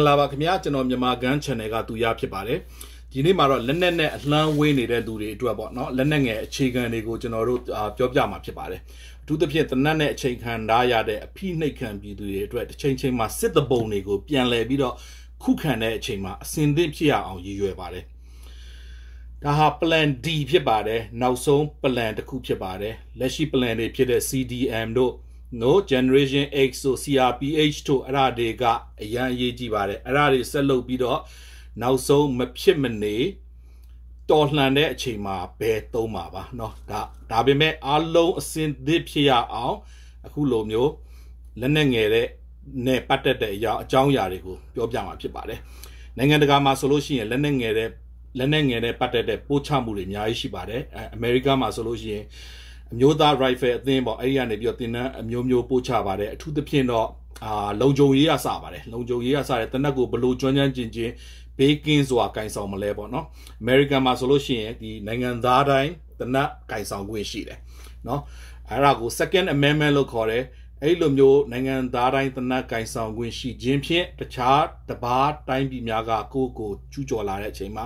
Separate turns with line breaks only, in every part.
င်္ဂလာပါခင်ဗျာကျွန်တော်မြန်မာဂန်း channel ကသူရဖြစ်ပါတယ်ဒီနေ့မှာတော့လက်နက်နဲ့အလှမ်းဝေးနေတဲ့လူတွေအတွက်ပေါ့နော်လက်နက်ငယ်အခြေခံတွေကိုကျွန်တော်တို့ပြောပြမှာဖြစ်ပါတယ်အထူးသဖြင့်တနတ်နဲ့အချိန်ခံထားရတဲ့အဖိနှိတ်ခံပြည်သူတွေအတွက်တစ်ချိန်ချိန်မှာစစ်တပုံတွေကိုပြန်လည်ပြီးတော့ခုခံတဲ့အချိန်မှာအစင်သင့်ဖြစ်ရအောင်ရည်ရွယ်ပါတယ်ဒါဟာ plan D ဖြစ်ပါတယ်နောက်ဆုံး plan တစ်ခုဖြစ်ပါတယ်လက်ရှိ plan တွေဖြစ်တဲ့ CDM တို့ no generation x ဆို CRPH တို့အဲ့ဒါတွေကအရန်အရေးကြီးပါတယ်အဲ့ဒါတွေဆက်လုပ်ပြီးတော့နောက်ဆုံးမဖြစ်မနေတော်လှန်တဲ့အချိန်မှာဘယ်သုံးပါပါเนาะဒါဒါပေမဲ့အလုံးအစင်သစ်ဖြစ်ရအောင်အခုလိုမျိုးလက်နဲ့ငယ်တဲ့နဲ့ပတ်သက်တဲ့အရာအကြောင်းအရာတွေကိုပြောပြမှာဖြစ်ပါတယ်နိုင်ငံတကာမှာဆိုလို့ရှိရင်လက်နဲ့ငယ်တဲ့လက်နဲ့ငယ်တဲ့ပတ်သက်တဲ့ပို့ချမှုတွေအများကြီးရှိပါတယ်အဲအမေရိကမှာဆိုလို့ရှိရင်အမျိုးသား rifle အသင်းပေါ့အဲ့ဒီကနေပြီးတော့တင်နန်းအမျိုးမျိုးပို့ချပါတယ်အထူးသဖြင့်တော့အာလုံခြုံရေးကစပါတယ်လုံခြုံရေးကစတယ်တနက်ကိုဘလို့ကျွမ်းကျွမ်းကျင်ကျင်ဘေးကင်းစွာကင်ဆောင်မလဲပေါ့နော်အမေရိကန်မှာဆိုလို့ရှိရင်ဒီနိုင်ငံသားတိုင်းတနက်ကင်ဆောင်ခွင့်ရှိတယ်နော်အဲ့ဒါကို second amendment လို့ခေါ်တယ်အဲ့လိုမျိုးနိုင်ငံသားတိုင်းတနက်ကင်ဆောင်ခွင့်ရှိခြင်းဖြင့်တခြားတပါးတိုင်းပြည်များကကိုယ့်ကိုကျူးကျော်လာတဲ့အချိန်မှာ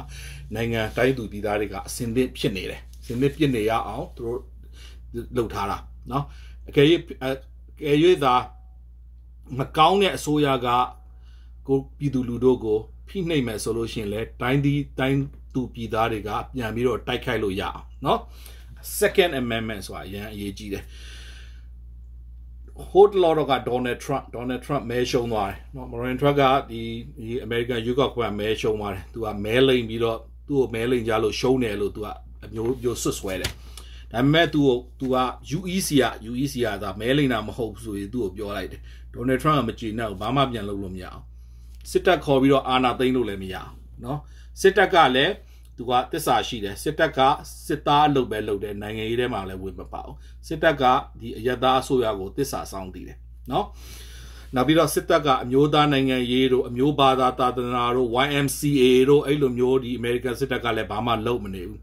နိုင်ငံတိုင်းသူပြည်သားတွေကအစင်သင့်ဖြစ်နေတယ်အစင်သင့်ဖြစ်နေရအောင်သူတို့လုပ်ထားတာเนาะအကယ်၍အကယ်၍သာမကောင်းတဲ့အစိုးရကကိုပြည်သူလူတို့ကိုဖိနှိပ်မယ်ဆိုလို့ရှိရင်လဲတိုင်းဒီတိုင်းသူပြည်သားတွေကပြန်ပြီးတော့တိုက်ခိုက်လို့ရအောင်เนาะ second amendment ဆိုတာအရင်အရေးကြီးတယ် hot law က Donald Trump Donald Trump မဲရှုံးသွားတယ်เนาะ Marin Trump ကဒီဒီ American ရွေးကောက်ပွဲမဲရှုံးသွားတယ်သူကမဲလိမ်ပြီးတော့သူ့ကိုမဲလိမ်ကြလို့ရှုံးတယ်လို့သူကအမျိုးမျိုးဆွတ်ဆွဲတယ်ဒါပေမဲ့သူကသူက UEC က UEC ကသာမဲလိန်တာမဟုတ်ဘူးဆိုရင်သူ့ကိုပြောလိုက်တယ်ဒေါ်နယ်ထရမ့်ကမကြေနပ်ဘူးဘာမှပြန်လုပ်လို့မရအောင်စစ်တပ်ခေါ်ပြီးတော့အာဏာသိမ်းလို့လည်းမရအောင်เนาะစစ်တပ်ကလည်းသူကတစ္ဆာရှိတယ်စစ်တပ်ကစစ်သားအလုပ်ပဲလုပ်တယ်နိုင်ငံရေးထဲမှာလည်းဝင်မပါဘူးစစ်တပ်ကဒီအယက်သားအစိုးရကိုတစ္ဆာဆောင်တည်တယ်เนาะနောက်ပြီးတော့စစ်တပ်ကအမျိုးသားနိုင်ငံရေးတို့အမျိုးဘာသာသာသနာတို့ YMCA တို့အဲ့လိုမျိုးဒီအမေရိကန်စစ်တပ်ကလည်းဘာမှလုပ်မနေဘူး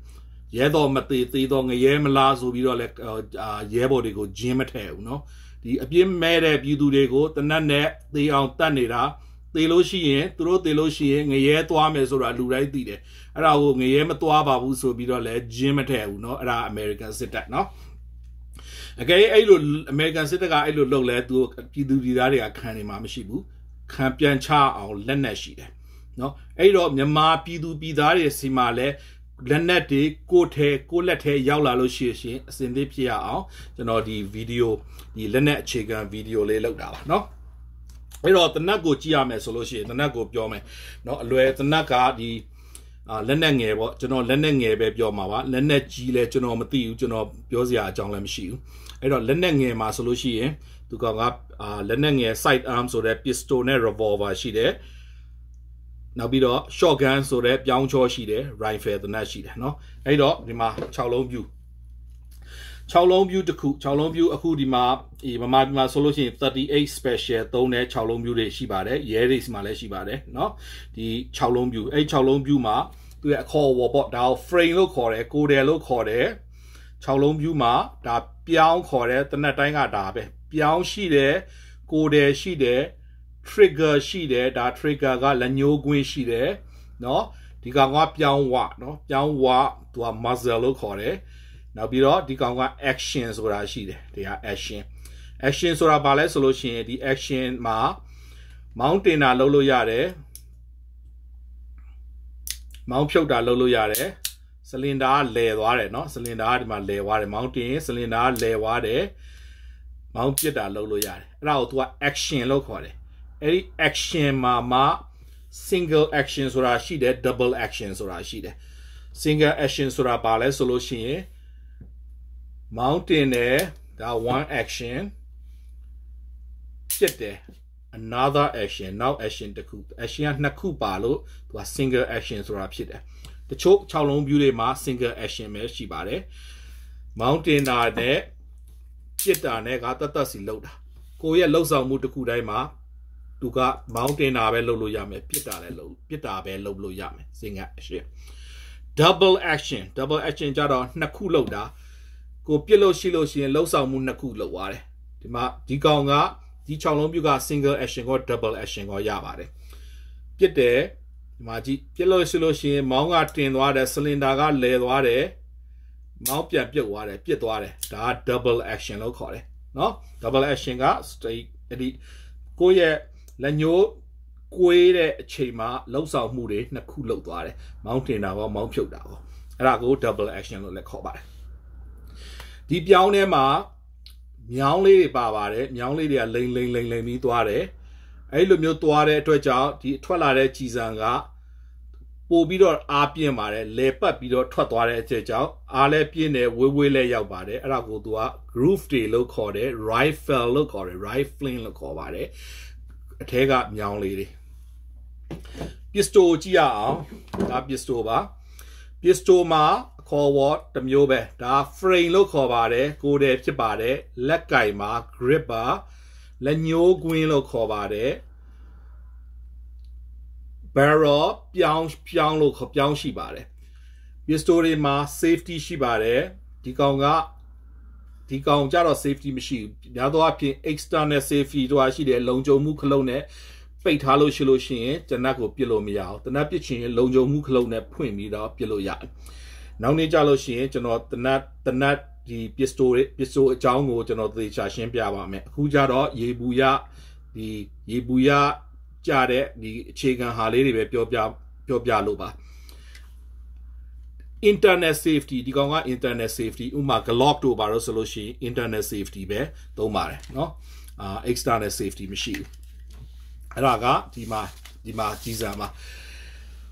ရဲတော်မသေးသေးတော့ငရဲမလားဆိုပြီးတော့လဲရဲဘော်တွေကိုဂျင်းမထဲဘူးเนาะဒီအပြစ်မဲ့တဲ့ပြည်သူတွေကိုတနက်နဲ့သေအောင်တတ်နေတာသေလို့ရှိရင်သူတို့သေလို့ရှိရင်ငရဲသွားမယ်ဆိုတာလူတိုင်းသိတယ်အဲ့ဒါကိုငရဲမသွားပါဘူးဆိုပြီးတော့လဲဂျင်းမထဲဘူးเนาะအဲ့ဒါ American စစ်တပ်เนาะအကယ်၍အဲ့လို American စစ်တပ်ကအဲ့လိုလုပ်လဲသူပြည်သူပြည်သားတွေကခံနေမှာမရှိဘူးခံပြန်ချအောင်လက်နက်ရှိတယ်เนาะအဲ့တော့မြန်မာ ပြည်သူပြည်သားတွေစီမှာလဲလက်နက်တွေကိုထဲကိုလက်ထဲရောက်လာလို့ရှိရင်အစင်သေးဖြစ်ရအောင် ကျွန်တော်ဒီဗီဒီယိုဒီလက်နက်အခြေခံဗီဒီယိုလေးလောက်တာပါเนาะအဲ့တော့တနက်ကိုကြည့်ရမယ်ဆိုလို့ရှိရင်တနက်ကိုပြောမယ်เนาะအလွယ်တနက်ကဒီအာလက်နက်ငယ်ပေါ့ကျွန်တော်လက်နက်ငယ်ပဲပြောမှာပါလက်နက်ကြီးလဲကျွန်တော်မသိဘူးကျွန်တော်ပြောစရာအကြောင်းလည်းမရှိဘူးအဲ့တော့လက်နက်ငယ်မှာဆိုလို့ရှိရင်သူကောင်ကအာလက်နက်ငယ် side arm ဆိုတဲ့ pistol နဲ့ revolver ရှိတယ်နောက်ပြီးတော့ shotgun ဆိုတဲ့ပြောင်းချောရှိတယ် rifle သနတ်ရှိတယ်เนาะအဲ့တော့ဒီမှာ6လုံးပြူ6လုံးပြူတစ်ခု6လုံးပြူအခုဒီမှာဒီမမဒီမှာဆိုလို့ရှိရင်38 special သုံးတဲ့6လုံးပြူတွေရှိပါတယ်ရဲတွေစီမှာလည်းရှိပါတယ်เนาะဒီ6လုံးပြူအဲ့6လုံးပြူမှာသူရဲ့အခေါ်ဝေါ်ပေါ့ဒါကို frame လို့ခေါ်တယ် codel လို့ခေါ်တယ်6လုံးပြူမှာဒါပြောင်းခေါ်တယ်တနက်တိုင်းကဒါပဲပြောင်းရှိတယ် codel ရှိတယ် trigger ရှိတယ်ဒါ trigger ကလက်ညှိုးကွင်းရှိတယ်เนาะဒီကောင်ကပြောင်းဝเนาะပြောင်းဝသူက muscle လို့ခေါ်တယ်နောက်ပြီးတော့ဒီကောင်က action ဆိုတာရှိတယ်ဒီဟာ action action ဆိုတာဘာလဲဆိုလို့ရှိရင်ဒီ action မှာ mountain တာလုပ်လို့ရတယ်မောင်းဖြုတ်တာလုပ်လို့ရတယ်စလင်ဒါကလဲသွားတယ်เนาะစလင်ဒါကဒီမှာလဲသွားတယ်မောင်းတင်စလင်ဒါကလဲသွားတယ်မောင်းပြစ်တာလုပ်လို့ရတယ်အဲ့ဒါကို तू က action လို့ခေါ်တယ်အဲ့ဒီ action မှာမှ single action ဆိုတာရှိတယ် double action ဆိုတာရှိတယ် single action ဆိုတာဘာလဲဆိုလို့ရှိရင် mountain နဲ့ဒါ one action ဖြစ်တယ် another action now action တစ်ခု action ကနှစ်ခုပါလို့သူက single action ဆိုတာဖြစ်တယ်တချို့6လုံး view တွေမှာ single action ပဲရှိပါတယ် mountain တာနဲ့ပြစ်တာနဲ့ကတတ်တတ်စီလောက်တာကိုယ့်ရဲ့လှုပ်ဆောင်မှုတစ်ခုတိုင်းမှာသူကမောင်းတင်တာပဲလုပ်လို့ရမယ်ပြစ်တာလည်းလုပ်ပြစ်တာပဲလုပ်လို့ရမယ်စင်ကအရှင်း double action double action ကြတော့နှစ်ခုလုပ်တာ ကိုပြစ်လို့ရှိလို့ရှိရင်လှုပ်ဆောင်မှုနှစ်ခုလုပ်ရတယ်ဒီမှာဒီကောင်ကဒီ6လုံးပြုက single action ကို double action ကိုရပါတယ်ပြစ်တယ်ဒီမှာကြည့်ပြစ်လို့ရှိလို့ရှိရင်မောင်းကတင်သွားတယ်စလင်ဒါကလဲသွားတယ်မောင်းပြန်ပြုတ်သွားတယ်ပြစ်သွားတယ်ဒါက double action လို့ခေါ်တယ်เนาะ double action က straight အဲ့ဒီကိုယ့်ရဲ့လက်ညှိုးကွေးတဲ့အချိန်မှာလှုပ်ဆောင်မှုတွေနှစ်ခုလှုပ်သွားတယ်။မောင်းတင်တာရောမောင်းဖြုတ်တာရောအဲ့ဒါကို double action လို့လည်းခေါ်ပါတယ်။ဒီပြောင်းထဲမှာမြောင်းလေးတွေပါပါတယ်။မြောင်းလေးတွေကလိမ့်လိမ့်လိမ့်လိမ့်ပြီးသွားတယ်။အဲ့လိုမျိုးသွားတဲ့အတွက်ကြောင့်ဒီထွက်လာတဲ့ကြည်စံကပို့ပြီးတော့အားပြင်းပါတယ်လေပတ်ပြီးတော့ထွက်သွားတဲ့အချက်ကြောင့်အားလည်းပြင်းတယ်ဝေးဝေးလည်းရောက်ပါတယ်အဲ့ဒါကိုသူက groove တွေလို့ခေါ်တယ် rifle လို့ခေါ်တယ် rifling လို့ခေါ်ပါတယ်အထဲကမြောင်းလေးတွေပစ္စတိုကြည့်ရအောင်ဒါပစ္စတိုပါပစ္စတိုမှာခေါ်ဝေါ်တစ်မျိုးပဲဒါ frame လို့ခေါ်ပါတယ်ကိုယ်တယ်ဖြစ်ပါတယ်လက်ကင်မှာ grip ပါလက်ညှိုးကွင်းလို့ခေါ်ပါတယ် barrel ပြောင်းပြောင်းလို့ခေါ်ပြောင်းရှိပါတယ် pistol တွေမှာ safety ရှိပါတယ်ဒီကောင်ကဒီကောင်ကြတော့ safety မရှိဘူးများသောအားဖြင့် external safety တို့ဟာရှိတယ်လုံခြုံမှုခလုံးနဲ့ပိတ်ထားလို့ရှိလို့ရှိရင်တနတ်ကိုပြစ်လို့မရအောင်တနတ်ပြစ်ချင်ရင်လုံခြုံမှုခလုံးနဲ့ဖွင့်ပြီးတော့ပြစ်လို့ရတယ်နောက်နေ့ကြလို့ရှိရင်ကျွန်တော်တနတ်တနတ်ဒီ pistol pistol အကြောင်းကိုကျွန်တော်သေချာရှင်းပြပါမယ်အခုကြတော့ရေပူရဒီရေပူရကြတဲ့ဒီအခြေခံဟာလေးတွေပဲပြောပြပြောပြလို့ပါ internet safety ဒီကောင်က internet safety ဥမာ Glock တို့ပါတော့ဆိုလို့ရှိရင် internet safety ပဲသုံးပါတယ်เนาะအာ external safety မရှိဘူးအဲ့ဒါကဒီမှာဒီမှာကြီးစားမှာ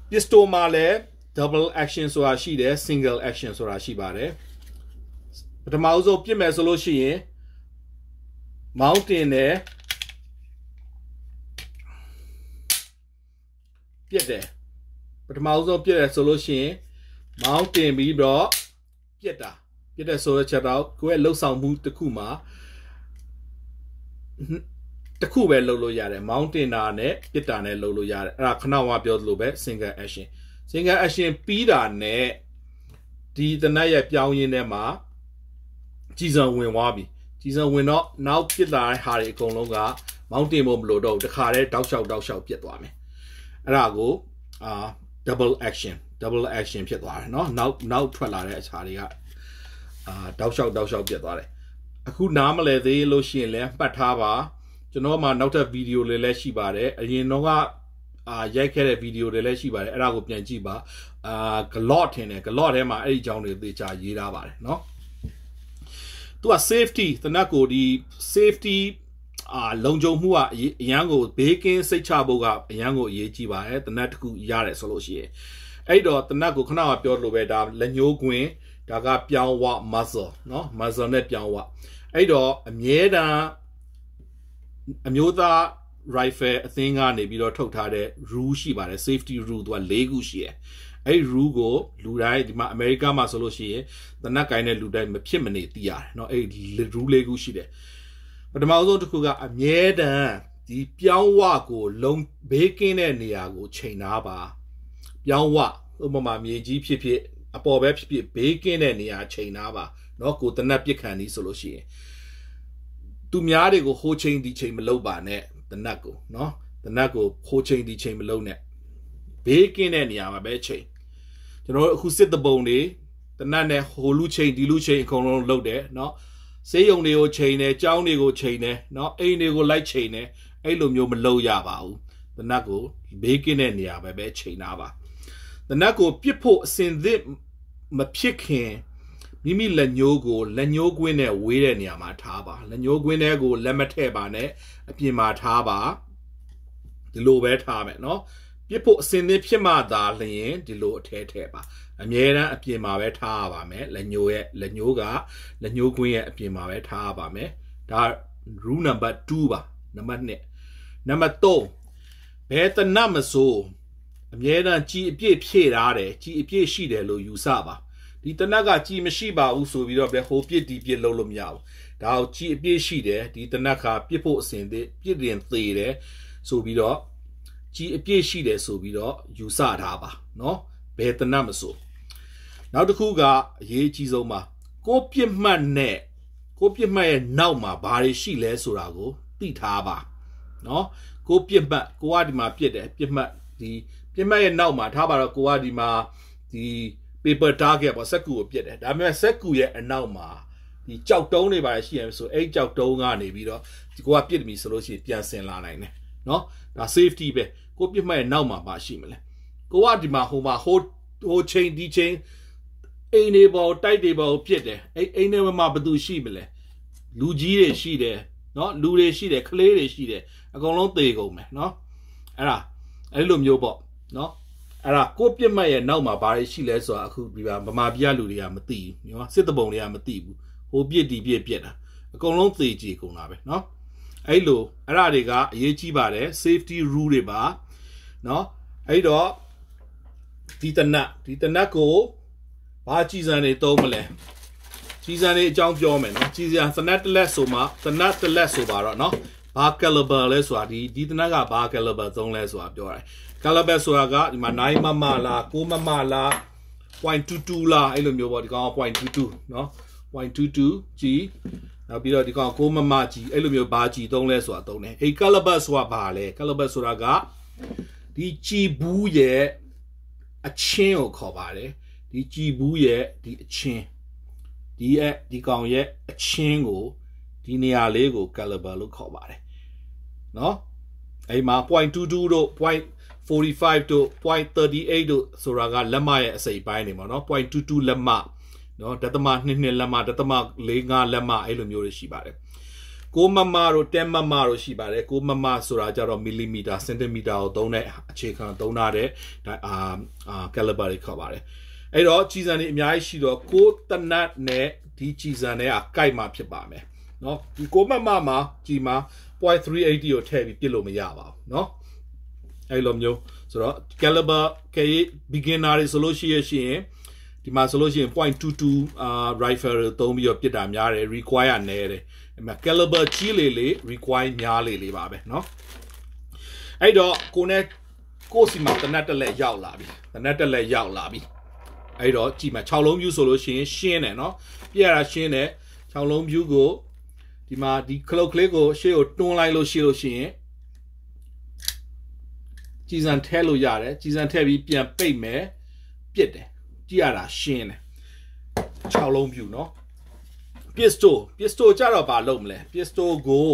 pistol မှာလည်း double action ဆိုတာရှိတယ် single action ဆိုတာရှိပါတယ်ပထမအဆုံးပြစ်မယ်ဆိုလို့ရှိရင်မောင်းတင်တယ်ပြစ်တယ်ပထမအဆုံးပြစ်တယ်ဆိုလို့ရှိရင်မောင်းတင်ပြီးတော့ပြက်တာပြက်တဲ့ဆိုတဲ့ချက်တော့ကိုယ့်ရဲ့လှုပ်ဆောင်မှုတစ်ခုမှာတစ်ခုပဲလှုပ်လို့ရတယ်မောင်းတင်တာနဲ့ပြက်တာနဲ့လှုပ်လို့ရတယ်အဲ့ဒါခဏဝပြောသလိုပဲ single action single action ပြီးတာနဲ့ဒီတနက်ရဲ့ပြောင်းရင်းထဲမှာကြည်စံဝင်သွားပြီကြည်စံဝင်တော့နောက်ပြစ်လာတဲ့ဟာတွေအကုန်လုံးကမောင်းတင်ဖို့မလိုတော့ဘူးတခါတည်းတောက်လျှောက်တောက်လျှောက်ပြစ်သွားမယ်အဲ့ဒါကိုအာ double action double action ဖြစ်သွားတယ်เนาะနောက်နောက်ထွက်လာတဲ့အခြားတွေကအာတောက်လျှောက်တောက်လျှောက်ပြတ်သွားတယ်အခုနားမလဲသေးလို့ရှိရင်လည်းမှတ်ထားပါကျွန်တော်မှနောက်ထပ်ဗီဒီယိုတွေလည်းရှိပါတယ်အရင်တော့ကအာရိုက်ခဲ့တဲ့ဗီဒီယိုတွေလည်းရှိပါတယ်အဲ့ဒါကိုပြန်ကြည့်ပါအာဂလော့ထင်တယ်ဂလော့ထဲမှာအဲ့ဒီအကြောင်းတွေသေချာရေးထားပါတယ်เนาะသူက safety တနက်ကိုဒီ safety အာလုံခြုံမှုကအရန်ကိုဘေးကင်းစိတ်ချဖို့ကအရန်ကိုအရေးကြီးပါတယ်တနက်တစ်ခုရတယ်ဆိုလို့ရှိရင်အဲ့တော့တနတ်ကိုခဏကပြောလို့ပဲဒါလက်ညိုးကွင်းဒါကပြောင်းဝ muscle เนาะ muscle နဲ့ပြောင်းဝအဲ့တော့အမြဲတမ်းအမျိုးသား rifle အသင်းကနေပြီးတော့ထုတ်ထားတဲ့ rule ရှိပါတယ် safety rule သူက၄ခုရှိတယ်အဲ့ rule ကိုလူတိုင်းဒီမှာအမေရိကမှာဆိုလို့ရှိရင်တနတ်ကိုင်းတဲ့လူတိုင်းမဖြစ်မနေသိရတယ်เนาะအဲ့ rule ၄ခုရှိတယ်ပထမဆုံးတစ်ခုကအမြဲတမ်းဒီပြောင်းဝကိုလုံးဘေးကင်းတဲ့နေရာကိုချိန်ထားပါပြောင်းဝဥပမာမြေကြီးဖြစ်ဖြစ်အပေါ်ပဲဖြစ်ဖြစ်ဘေးကင်းတဲ့နေရာချိန်ထားပါเนาะကိုတနက်ပြစ်ခံနေဆိုလို့ရှိရင်သူများတွေကိုဟိုးချိန်ဒီချိန်မလုပ်ပါနဲ့တနက်ကိုเนาะတနက်ကိုဟိုးချိန်ဒီချိန်မလုပ်နဲ့ဘေးကင်းတဲ့နေရာမှာပဲချိန်ကျွန်တော်တို့အခုစစ်တပုံတွေတနက်နဲ့ဟိုလူချိန်ဒီလူချိန်အကုန်လုံးလုပ်တယ်เนาะဆေးရုံတွေကိုချိန်တယ်ကျောင်းတွေကိုချိန်တယ်เนาะအိမ်တွေကိုလိုက်ချိန်တယ်အဲ့လိုမျိုးမလုပ်ရပါဘူးတနက်ကိုဘေးကင်းတဲ့နေရာပဲပဲချိန်တာပါတနတ်ကိုပြစ်ဖို့အစဉ်သစ်မဖြစ်ခင်မိမိလက်ညိုးကိုလက်ညိုးကွင်းနဲ့ဝေးတဲ့နေရာမှာထားပါလက်ညိုးကွင်းထဲကိုလက်မထည့်ပါနဲ့အပြင်မှာထားပါဒီလိုပဲထားမယ်နော်ပြစ်ဖို့အစဉ်သစ်ဖြစ်မှသာလျင်ဒီလိုအထဲထဲပါအမြဲတမ်းအပြင်မှာပဲထားရပါမယ်လက်ညိုးရဲ့လက်ညိုးကလက်ညိုးကွင်းရဲ့အပြင်မှာပဲထားရပါမယ်ဒါ rule number 2ပါနံပါတ်1နံပါတ်3ဘယ်တနတ်မစိုးအမြဲတမ်းကြီးအပြည့်ဖြည့်ထားတယ်ကြီးအပြည့်ရှိတယ်လို့ယူဆပါဒီတနက်ကကြီးမရှိပါဘူးဆိုပြီးတော့ပဲဟိုပြစ်ဒီပြစ်လုံးလို့မရဘူးဒါကိုကြီးအပြည့်ရှိတယ်ဒီတနက်ကပြစ်ဖို့အစဉ်သစ်ပြစ်တင်သေးတယ်ဆိုပြီးတော့ကြီးအပြည့်ရှိတယ်ဆိုပြီးတော့ယူဆထားပါเนาะဘယ်တနက်မဆိုနောက်တစ်ခုကအရေးကြီးဆုံးပါကိုပြစ်မှတ်နဲ့ကိုပြစ်မှတ်ရဲ့နောက်မှာဘာတွေရှိလဲဆိုတာကိုသိထားပါเนาะကိုပြစ်မှတ်ကိုကဒီမှာပြစ်တယ်ပြစ်မှတ်ဒီပြစ်မှတ်ရဲ့နောက်မှာထားပါတော့ကိုကဒီမှာဒီ paper target ပေါ့စက်ကူကိုပြစ်တယ်ဒါပေမဲ့စက်ကူရဲ့အနောက်မှာဒီကြောက်တုံးတွေပါရှိရမယ်ဆိုအဲ့ကြောက်တုံးကနေပြီးတော့ဒီကိုကပြစ်ပြီဆိုလို့ရှိရင်ပြန်ဆင်လာနိုင်တယ်เนาะဒါ safety ပဲကိုပြစ်မှတ်ရဲ့နောက်မှာပါရှိမလဲကိုကဒီမှာဟိုမှာဟိုဟို chain ဒီ chain အိမ်တွေပေါ်တိုက်တွေပေါ်ပြစ်တယ်အဲ့အိမ်တွေမှာဘာသူရှိမလဲလူကြီးတွေရှိတယ်เนาะလူတွေရှိတယ်ကလေးတွေရှိတယ်အကုန်လုံးသေကုန်မယ်เนาะအဲ့ဒါအဲ့လိုမျိုးပေါ့နော်အဲ့ဒါကိုပြစ်မှတ်ရဲ့နောက်မှာဘာတွေရှိလဲဆိုတာအခုဒီဗမာပြည်လူတွေကမသိဘူးနော်စစ်တပုံတွေကမသိဘူးဟိုပြစ်ဒီပြစ်ပြစ်တာအကုန်လုံးသေကြေကုန်တာပဲနော်အဲ့လိုအဲ့ဒါတွေကအရေးကြီးပါတယ် safety rule တွေပါနော်အဲ့တော့ဒီတနတ်ဒီတနတ်ကိုဘာကြည်စံတွေသုံးမလဲကြည်စံတွေအကြောင်းပြောမယ်နော်ကြည်စံသနတ်တလက်ဆိုမှသနတ်တလက်ဆိုပါတော့နော်ဘာ caliber လဲဆိုတာဒီဒီတနက်ကဘာ caliber သုံးလဲဆိုတာပြောတယ် caliber ဆိုတာကဒီမှာ9မမလား6မမလား .22 လားအဲ့လိုမျိုးပေါ့ဒီကောင်က .22 เนาะ .22 G နောက်ပြီးတော့ဒီကောင်6မမ G အဲ့လိုမျိုးဘာ G သုံးလဲဆိုတာသုံးတယ်အဲ့ caliber ဆိုတာဘာလဲ caliber ဆိုတာကဒီကြည်ဘူးရဲ့အချင်းကိုခေါ်ပါတယ်ဒီကြည်ဘူးရဲ့ဒီအချင်းဒီအဒီကောင်ရဲ့အချင်းကိုဒီနေရာလေးကို caliber လို့ခေါ်ပါတယ်နော်အဲ့မှာ .22 တို့ .45 တို့ .38 တို့ဆိုတာကလက်မရဲ့အစိပ်ပိုင်းနေမှာနော် .22 လက်မနော်ဒသမ22လက်မဒသမ45လက်မအဲ့လိုမျိုးတွေရှိပါတယ်ကိုမမတို့တဲမမတို့ရှိပါတယ်ကိုမမဆိုတာကြတော့မီလီမီတာစင်တီမီတာကိုသုံးတဲ့အခြေခံသုံးထားတဲ့အာအာကယ်လီဘာတွေခေါ်ပါတယ်အဲ့တော့ကြည်စံတွေအများကြီးရှိတော့ကိုတနတ်နဲ့ဒီကြည်စံတွေကကိုက်မှာဖြစ်ပါမယ်နော်ဒီကိုမမမှာကြည်မှာ0.380ကိုထည့်ပြီးပြစ်လို့မရပါဘူးเนาะအဲ့လိုမျိုးဆိုတော့ caliber ကရေး beginner တွေဆိုလို့ရှိရရှိရင်ဒီမှာဆိုလို့ရှိရင်0.22 uh rifle သုံးပြီးတော့ပစ်တာများတယ် require နည်းတယ်အဲ့မှာ caliber ကြီးလေလေ require များလေလေပါပဲเนาะအဲ့တော့ကိုနဲ့ကိုစီမှာတနတ်တက်လက်ရောက်လာပြီတနတ်တက်လက်ရောက်လာပြီအဲ့တော့ကြည်မှာ6လုံးပြူဆိုလို့ရှိရင်ရှင်းတယ်เนาะပြရတာရှင်းတယ်6လုံးပြူကိုဒီမှာဒီ clock လေးကိုရှေ့ကိုတွန်းလိုက်လို့ရှိလို့ရှိရင်ကြည်စံထဲလို့ရတယ်ကြည်စံထဲပြီးပြန်ပိတ်မယ်ပြစ်တယ်ကြည်ရတာရှင်းတယ်6လုံးပြူเนาะ pistol pistol ကြတော့ဘာလုပ်မလဲ pistol ကို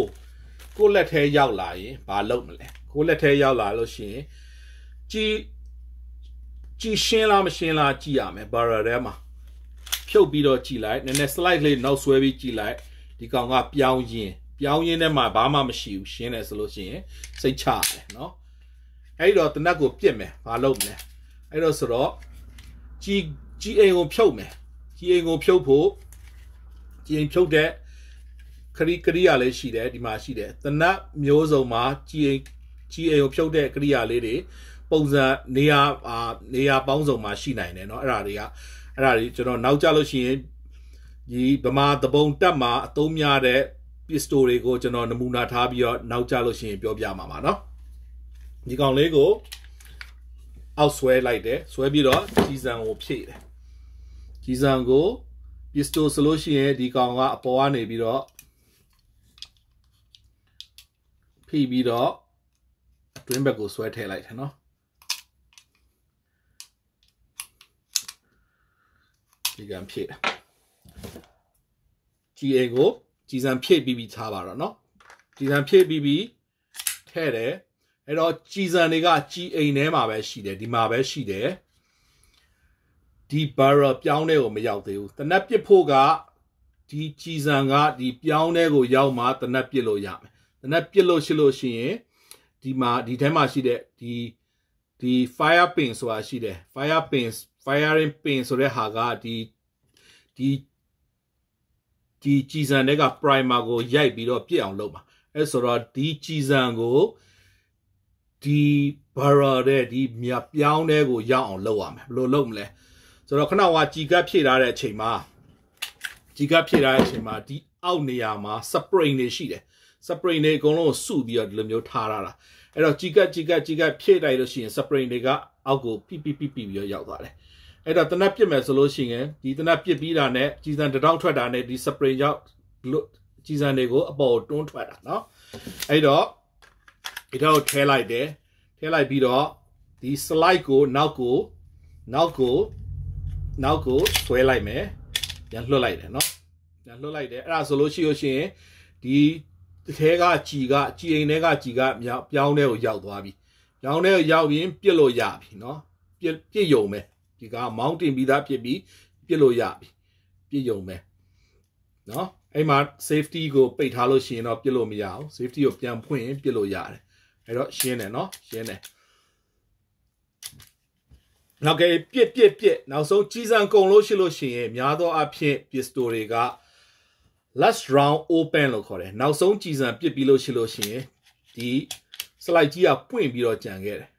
ကိုလက်ထဲရောက်လာရင်ဘာလုပ်မလဲကိုလက်ထဲရောက်လာလို့ရှိရင်ကြည်ကြည်ရှင်းလားမရှင်းလားကြည်ရမယ် barrel ထဲမှာဖြုတ်ပြီးတော့ကြည်လိုက်နည်းနည်း slide လေးနောက်ဆွဲပြီးကြည်လိုက်ဒီကောင်ကပြောင်းရင်ပြောင်းရင်းထဲမှာဘာမှမရှိဘူးရှင်းတယ်ဆိုလို့ရှိရင်စိတ်ချရတယ်နော်အဲ့တော့တနက်ကိုပြစ်မယ်မလုပ်မလဲအဲ့တော့ဆိုတော့ជីជីအိမ်ကိုဖြုတ်မယ်ជីအိမ်ကိုဖြုတ်ဖို့ជីအိမ်ဖြုတ်တဲ့ခရီးကရိယာလေးရှိတယ်ဒီမှာရှိတယ်တနက်မျိုးစုံမှာជីအိမ်ជីအိမ်ကိုဖြုတ်တဲ့ကရိယာလေးတွေပုံစံနေရာနေရာပေါင်းစုံမှာရှိနိုင်တယ်เนาะအဲ့ဒါတွေကအဲ့ဒါတွေကျွန်တော်နောက်ကြလို့ရှိရင်ဒီဗမာသဘုံတက်မှာအသုံးများတဲ့ပစ္စတိုတွေကိုကျွန်တော်နမူနာထားပြီးတော့နောက်ကြလို့ရှိရင်ပြောပြမှာပါเนาะဒီကောင်လေးကိုအောက်ဆွဲလိုက်တယ်ဆွဲပြီးတော့ကြီးစံကိုဖြည့်တယ်ကြီးစံကိုပစ္စတိုဆိုလို့ရှိရင်ဒီကောင်ကအပေါ်ကနေပြီးတော့ဖြည့်ပြီးတော့အတွင်းဘက်ကိုဆွဲထည့်လိုက်တယ်เนาะဒီကံဖြည့်တယ် GA ကိုကြည်စံဖြည့်ပြီးပြီးထားပါတော့เนาะကြည်စံဖြည့်ပြီးပြီးထဲ့တယ်အဲ့တော့ကြည်စံတွေကကြီးအိမ်ထဲမှာပဲရှိတယ်ဒီမှာပဲရှိတယ်ဒီဘာရပြောင်းတဲ့ကိုမရောက်သေးဘူးတနက်ပစ်ဖို့ကဒီကြည်စံကဒီပြောင်းတဲ့ကိုရောက်မှတနက်ပစ်လို့ရမယ်တနက်ပစ်လို့ရှိလို့ရှိရင်ဒီမှာဒီထဲမှာရှိတဲ့ဒီဒီ fire pin ဆိုတာရှိတယ် fire pin firing pin ဆိုတဲ့ဟာကဒီဒီဒီကြည်စံတွေက primer ကိုရိုက်ပြီးတော့ပြည့်အောင်လုပ်ပါအဲဆိုတော့ဒီကြည်စံကိုဒီ barra တဲ့ဒီမြပြောင်းတဲ့ကိုရောက်အောင်လုပ်ရမယ်ဘယ်လိုလုပ်မလဲဆိုတော့ခဏကကြည်ကပ်ဖြည့်ထားတဲ့အချိန်မှာကြည်ကပ်ဖြည့်ထားတဲ့အချိန်မှာဒီအောက်နေရာမှာ spring တွေရှိတယ် spring တွေအကုန်လုံးစုပြီးတော့ဒီလိုမျိုးထားရတာအဲ့တော့ကြည်ကပ်ကြည်ကပ်ကြည်ကပ်ဖြည့်လိုက်လို့ရှိရင် spring တွေကအောက်ကိုပြပြပြပြပြီးတော့ရောက်သွားတယ်အဲ့တော့တနက်ပစ်မယ်ဆိုလို့ရှိရင်ဒီတနက်ပစ်ပြီးတာနဲ့ကြီးစံတထောက်ထွက်တာနဲ့ဒီစပရင်ကြောင့်ကြီးစံတွေကိုအပေါ်တွန်းထွက်တာเนาะအဲ့တော့ဒီတော့ထဲလိုက်တယ်ထဲလိုက်ပြီးတော့ဒီ slide ကိုနောက်ကိုနောက်ကိုနောက်ကိုဆွဲလိုက်မယ်ပြန်လွှတ်လိုက်တယ်เนาะပြန်လွှတ်လိုက်တယ်အဲ့ဒါဆိုလို့ရှိလို့ရှိရင်ဒီတထဲကကြီကကြီအိမ်ထဲကကြီကပြောင်းတဲ့ကိုရောက်သွားပြီပြောင်းတဲ့ကိုရောက်ရင်ပြစ်လို့ရပြီเนาะပြစ်ပြစ်ယုံမယ်ဒီကမောင်းတင်ပြီးသားဖြစ်ပြီးပြစ်လို့ရပြီပြစ်ယုံပဲเนาะအဲ့မှာ safety ကိုပိတ်ထားလို့ရှိရင်တော့ပြစ်လို့မရဘူး safety ကိုပြန်ဖွင့်ရင်ပြစ်လို့ရတယ်အဲ့တော့ရှင်းတယ်เนาะရှင်းတယ်နောက်ကပြစ်ပြစ်ပြစ်နောက်ဆုံးကြီးစံကုန်လို့ရှိလို့ရှိရင်များသောအားဖြင့် pistol တွေက last round open လို့ခေါ်တယ်နောက်ဆုံးကြီးစံပြစ်ပြီးလို့ရှိလို့ရှိရင်ဒီ slide ကြီးကပွင့်ပြီးတော့ကြံခဲ့တယ်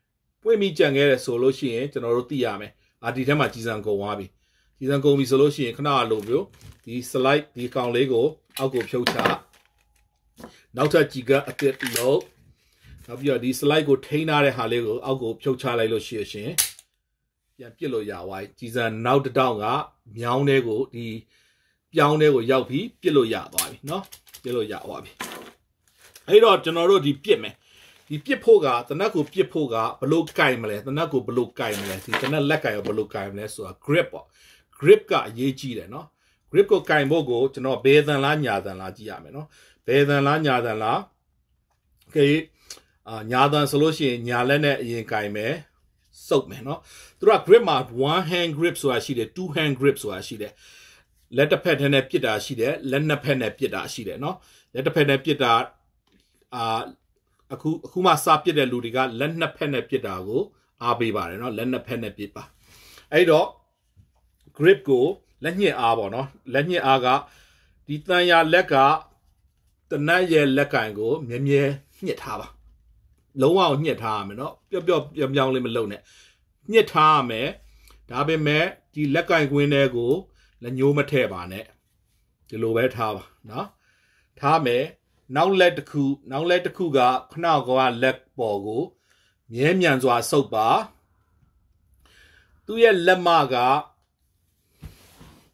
ပွင့်ပြီးကြံခဲ့တယ်ဆိုလို့ရှိရင်ကျွန်တော်တို့သိရမယ်အာဒီထဲမှာကြည်စံကုန်သွားပြီကြည်စံကုန်ပြီဆိုလို့ရှိရင်ခဏလိုမျိုးဒီ slide ဒီကောင်လေးကိုအောက်ကိုဖြုတ်ချနောက်ထပ်ကြည်ကအသစ်လို့နောက်ပြီးတော့ဒီ slide ကိုထိန်းထားတဲ့ဟာလေးကိုအောက်ကိုဖြုတ်ချလိုက်လို့ရှိရင်ပြန်ပြစ်လို့ရသွားကြည်စံနောက်တစ်တောင်ကမြောင်းတဲ့ကိုဒီပြောင်းတဲ့ကိုရောက်ပြီးပြစ်လို့ရသွားပြီเนาะပြစ်လို့ရသွားပြီအဲ့တော့ကျွန်တော်တို့ဒီပြစ်မယ်ဒီပြစ်ဖို့ကတနက်ကိုပြစ်ဖို့ကဘလို့ကင်မလဲတနက်ကိုဘလို့ကင်မလဲဒီတနက်လက်ကင်ရောဘလို့ကင်မလဲဆိုတာ grip ပေါ့ grip ကအရေးကြီးတယ်နော် grip ကိုကင်ဖို့ကိုကျွန်တော်ဘယ်သန်လားညာသန်လားကြည့်ရမယ်နော်ဘယ်သန်လားညာသန်လားခေအာညာသန်ဆိုလို့ရှိရင်ညာလက်နဲ့အရင်ကင်မယ်စုပ်မယ်နော်သူက grip မှာ one hand grip ဆိုတာရှိတယ် two hand grip ဆိုတာရှိတယ်လက်တစ်ဖက်ထဲနဲ့ပြစ်တာရှိတယ်လက်နှစ်ဖက်နဲ့ပြစ်တာရှိတယ်နော်လက်တစ်ဖက်နဲ့ပြစ်တာအာအခုအခုမှစပစ်တဲ့လူတွေကလက်နှစ်ဖက်နဲ့ပစ်တာကိုအားပေးပါတယ်เนาะလက်နှစ်ဖက်နဲ့ပစ်ပါအဲ့တော့ grip ကိုလက်ညှစ်အားပေါ့เนาะလက်ညှစ်အားကဒီတန်ရာလက်ကတနတ်ရဲ့လက်ကင်ကို မြဲမြဲညှစ်ထားပါလုံးဝညှစ်ထားရမယ်เนาะပျော့ပျော့ပြောင်းပြောင်းလေးမလုပ်နဲ့ညှစ်ထားရမယ်ဒါပေမဲ့ဒီလက်ကင်ကွင်းထဲကိုလက်ညှိုးမထည့်ပါနဲ့ဒီလိုပဲထားပါเนาะထားမယ်နောက်လက်တစ်ခုနောက်လက်တစ်ခုကခဏကလက်ပေါ်ကို မြဲမြံစွာဆုပ်ပါသူ့ရဲ့လက်မက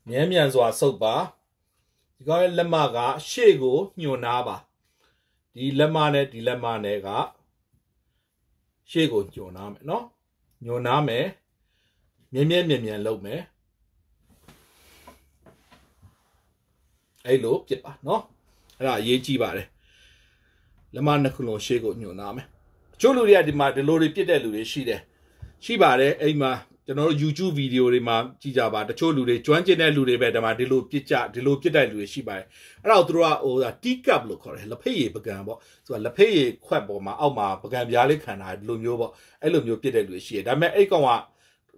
မြဲမြံစွာ ဆုပ်ပါဒီကောင်ရဲ့လက်မက ရှေ့ကိုညှို့နားပါဒီလက်မနဲ့ဒီလက်မနဲ့ကရှေ့ကိုညှို့နားမယ်နော်ညှို့နားမယ်မြဲမြဲမြဲမြဲလုပ်မယ်အဲ့လိုပြစ်ပါနော်အဲ့ဒါအရေးကြီးပါတယ်လက်မနှခုလုံးရှေ့ကိုညွှန်သားမယ်ချို့လူတွေကဒီမှာဒီလိုတွေပြစ်တဲ့လူတွေရှိတယ်ရှိပါတယ်အိမ်မှာကျွန်တော်တို့ YouTube ဗီဒီယိုတွေမှာကြည့်ကြပါတချို့လူတွေကျွမ်းကျင်တဲ့လူတွေပဲဒီမှာဒီလိုပြစ်ကြဒီလိုပြစ်တဲ့လူတွေရှိပါတယ်အဲ့ဒါကိုသူတို့ကဟိုတီးကပ်လို့ခေါ်တယ်လက်ဖက်ရည်ပကံပေါ့သူကလက်ဖက်ရည်ခွက်ပေါ်မှာအောက်မှာပကံပြားလေးခံတာဒီလိုမျိုးပေါ့အဲ့လိုမျိုးပြစ်တဲ့လူတွေရှိတယ်ဒါပေမဲ့အဲ့ကောင်က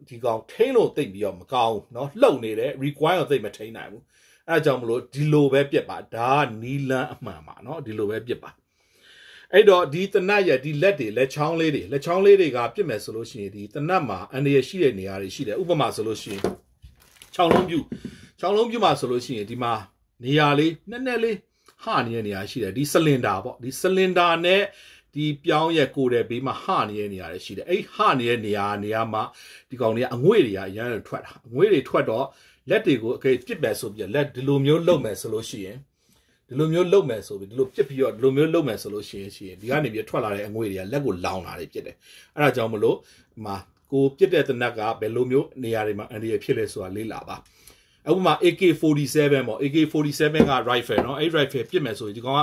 ဒီကောင်ထိန်းလို့တိတ်ပြီးတော့မကောင်းဘူးเนาะလှုပ်နေတယ် require ကိုတိတ်မထိန်းနိုင်ဘူးအဲကြောင့်မလို့ဒီလိုပဲပြက်ပါဒါကနီလန်းအမှန်ပါเนาะဒီလိုပဲပြက်ပါအဲ့တော့ဒီတနတ်ရဲ့ဒီလက်တွေလက်ချောင်းလေးတွေလက်ချောင်းလေးတွေကပြစ်မယ်ဆိုလို့ရှိရင်ဒီတနတ်မှာအန္တရာယ်ရှိတဲ့နေရာတွေရှိတယ်ဥပမာဆိုလို့ရှိရင်ချောင်းလုံးပြူချောင်းလုံးပြူမှာဆိုလို့ရှိရင်ဒီမှာနေရာလေးနက်နက်လေးဟနေတဲ့နေရာရှိတယ်ဒီစလင်ဒါပေါ့ဒီစလင်ဒါနဲ့ဒီပြောင်းရဲ့ကိုယ်တဲ့ဘေးမှာဟနေတဲ့နေရာရှိတယ်အဲ့ဟနေတဲ့နေရာနေရာမှာဒီကောင်တွေကအငွေ့တွေကအရန်ထွက်တာအငွေ့တွေထွက်တော့လက်တွေကိုအကယ်ပြစ်မယ်ဆိုပြီးလက်ဒီလိုမျိုးလုပ်မယ်ဆိုလို့ရှိရင်ဒီလိုမျိုးလုပ်မယ်ဆိုပြီးဒီလိုပြစ်ပြီးတော့ဒီလိုမျိုးလုပ်မယ်ဆိုလို့ရှိရင်ရှိရင်ဒီကနေပြီးထွက်လာတဲ့အငွေတွေကလက်ကိုလောင်လာတယ်ဖြစ်တယ်အဲ့ဒါကြောင့်မလို့ဟမှာကိုပြစ်တဲ့တနက်ကဘယ်လိုမျိုးနေရာတွေမှာအန္တရာယ်ဖြစ်လဲဆိုတာလေ့လာပါအခုမှ AK47 ပေါ့ AK47 က rifle เนาะအဲ့ rifle ပြစ်မယ်ဆိုရင်ဒီကောင်က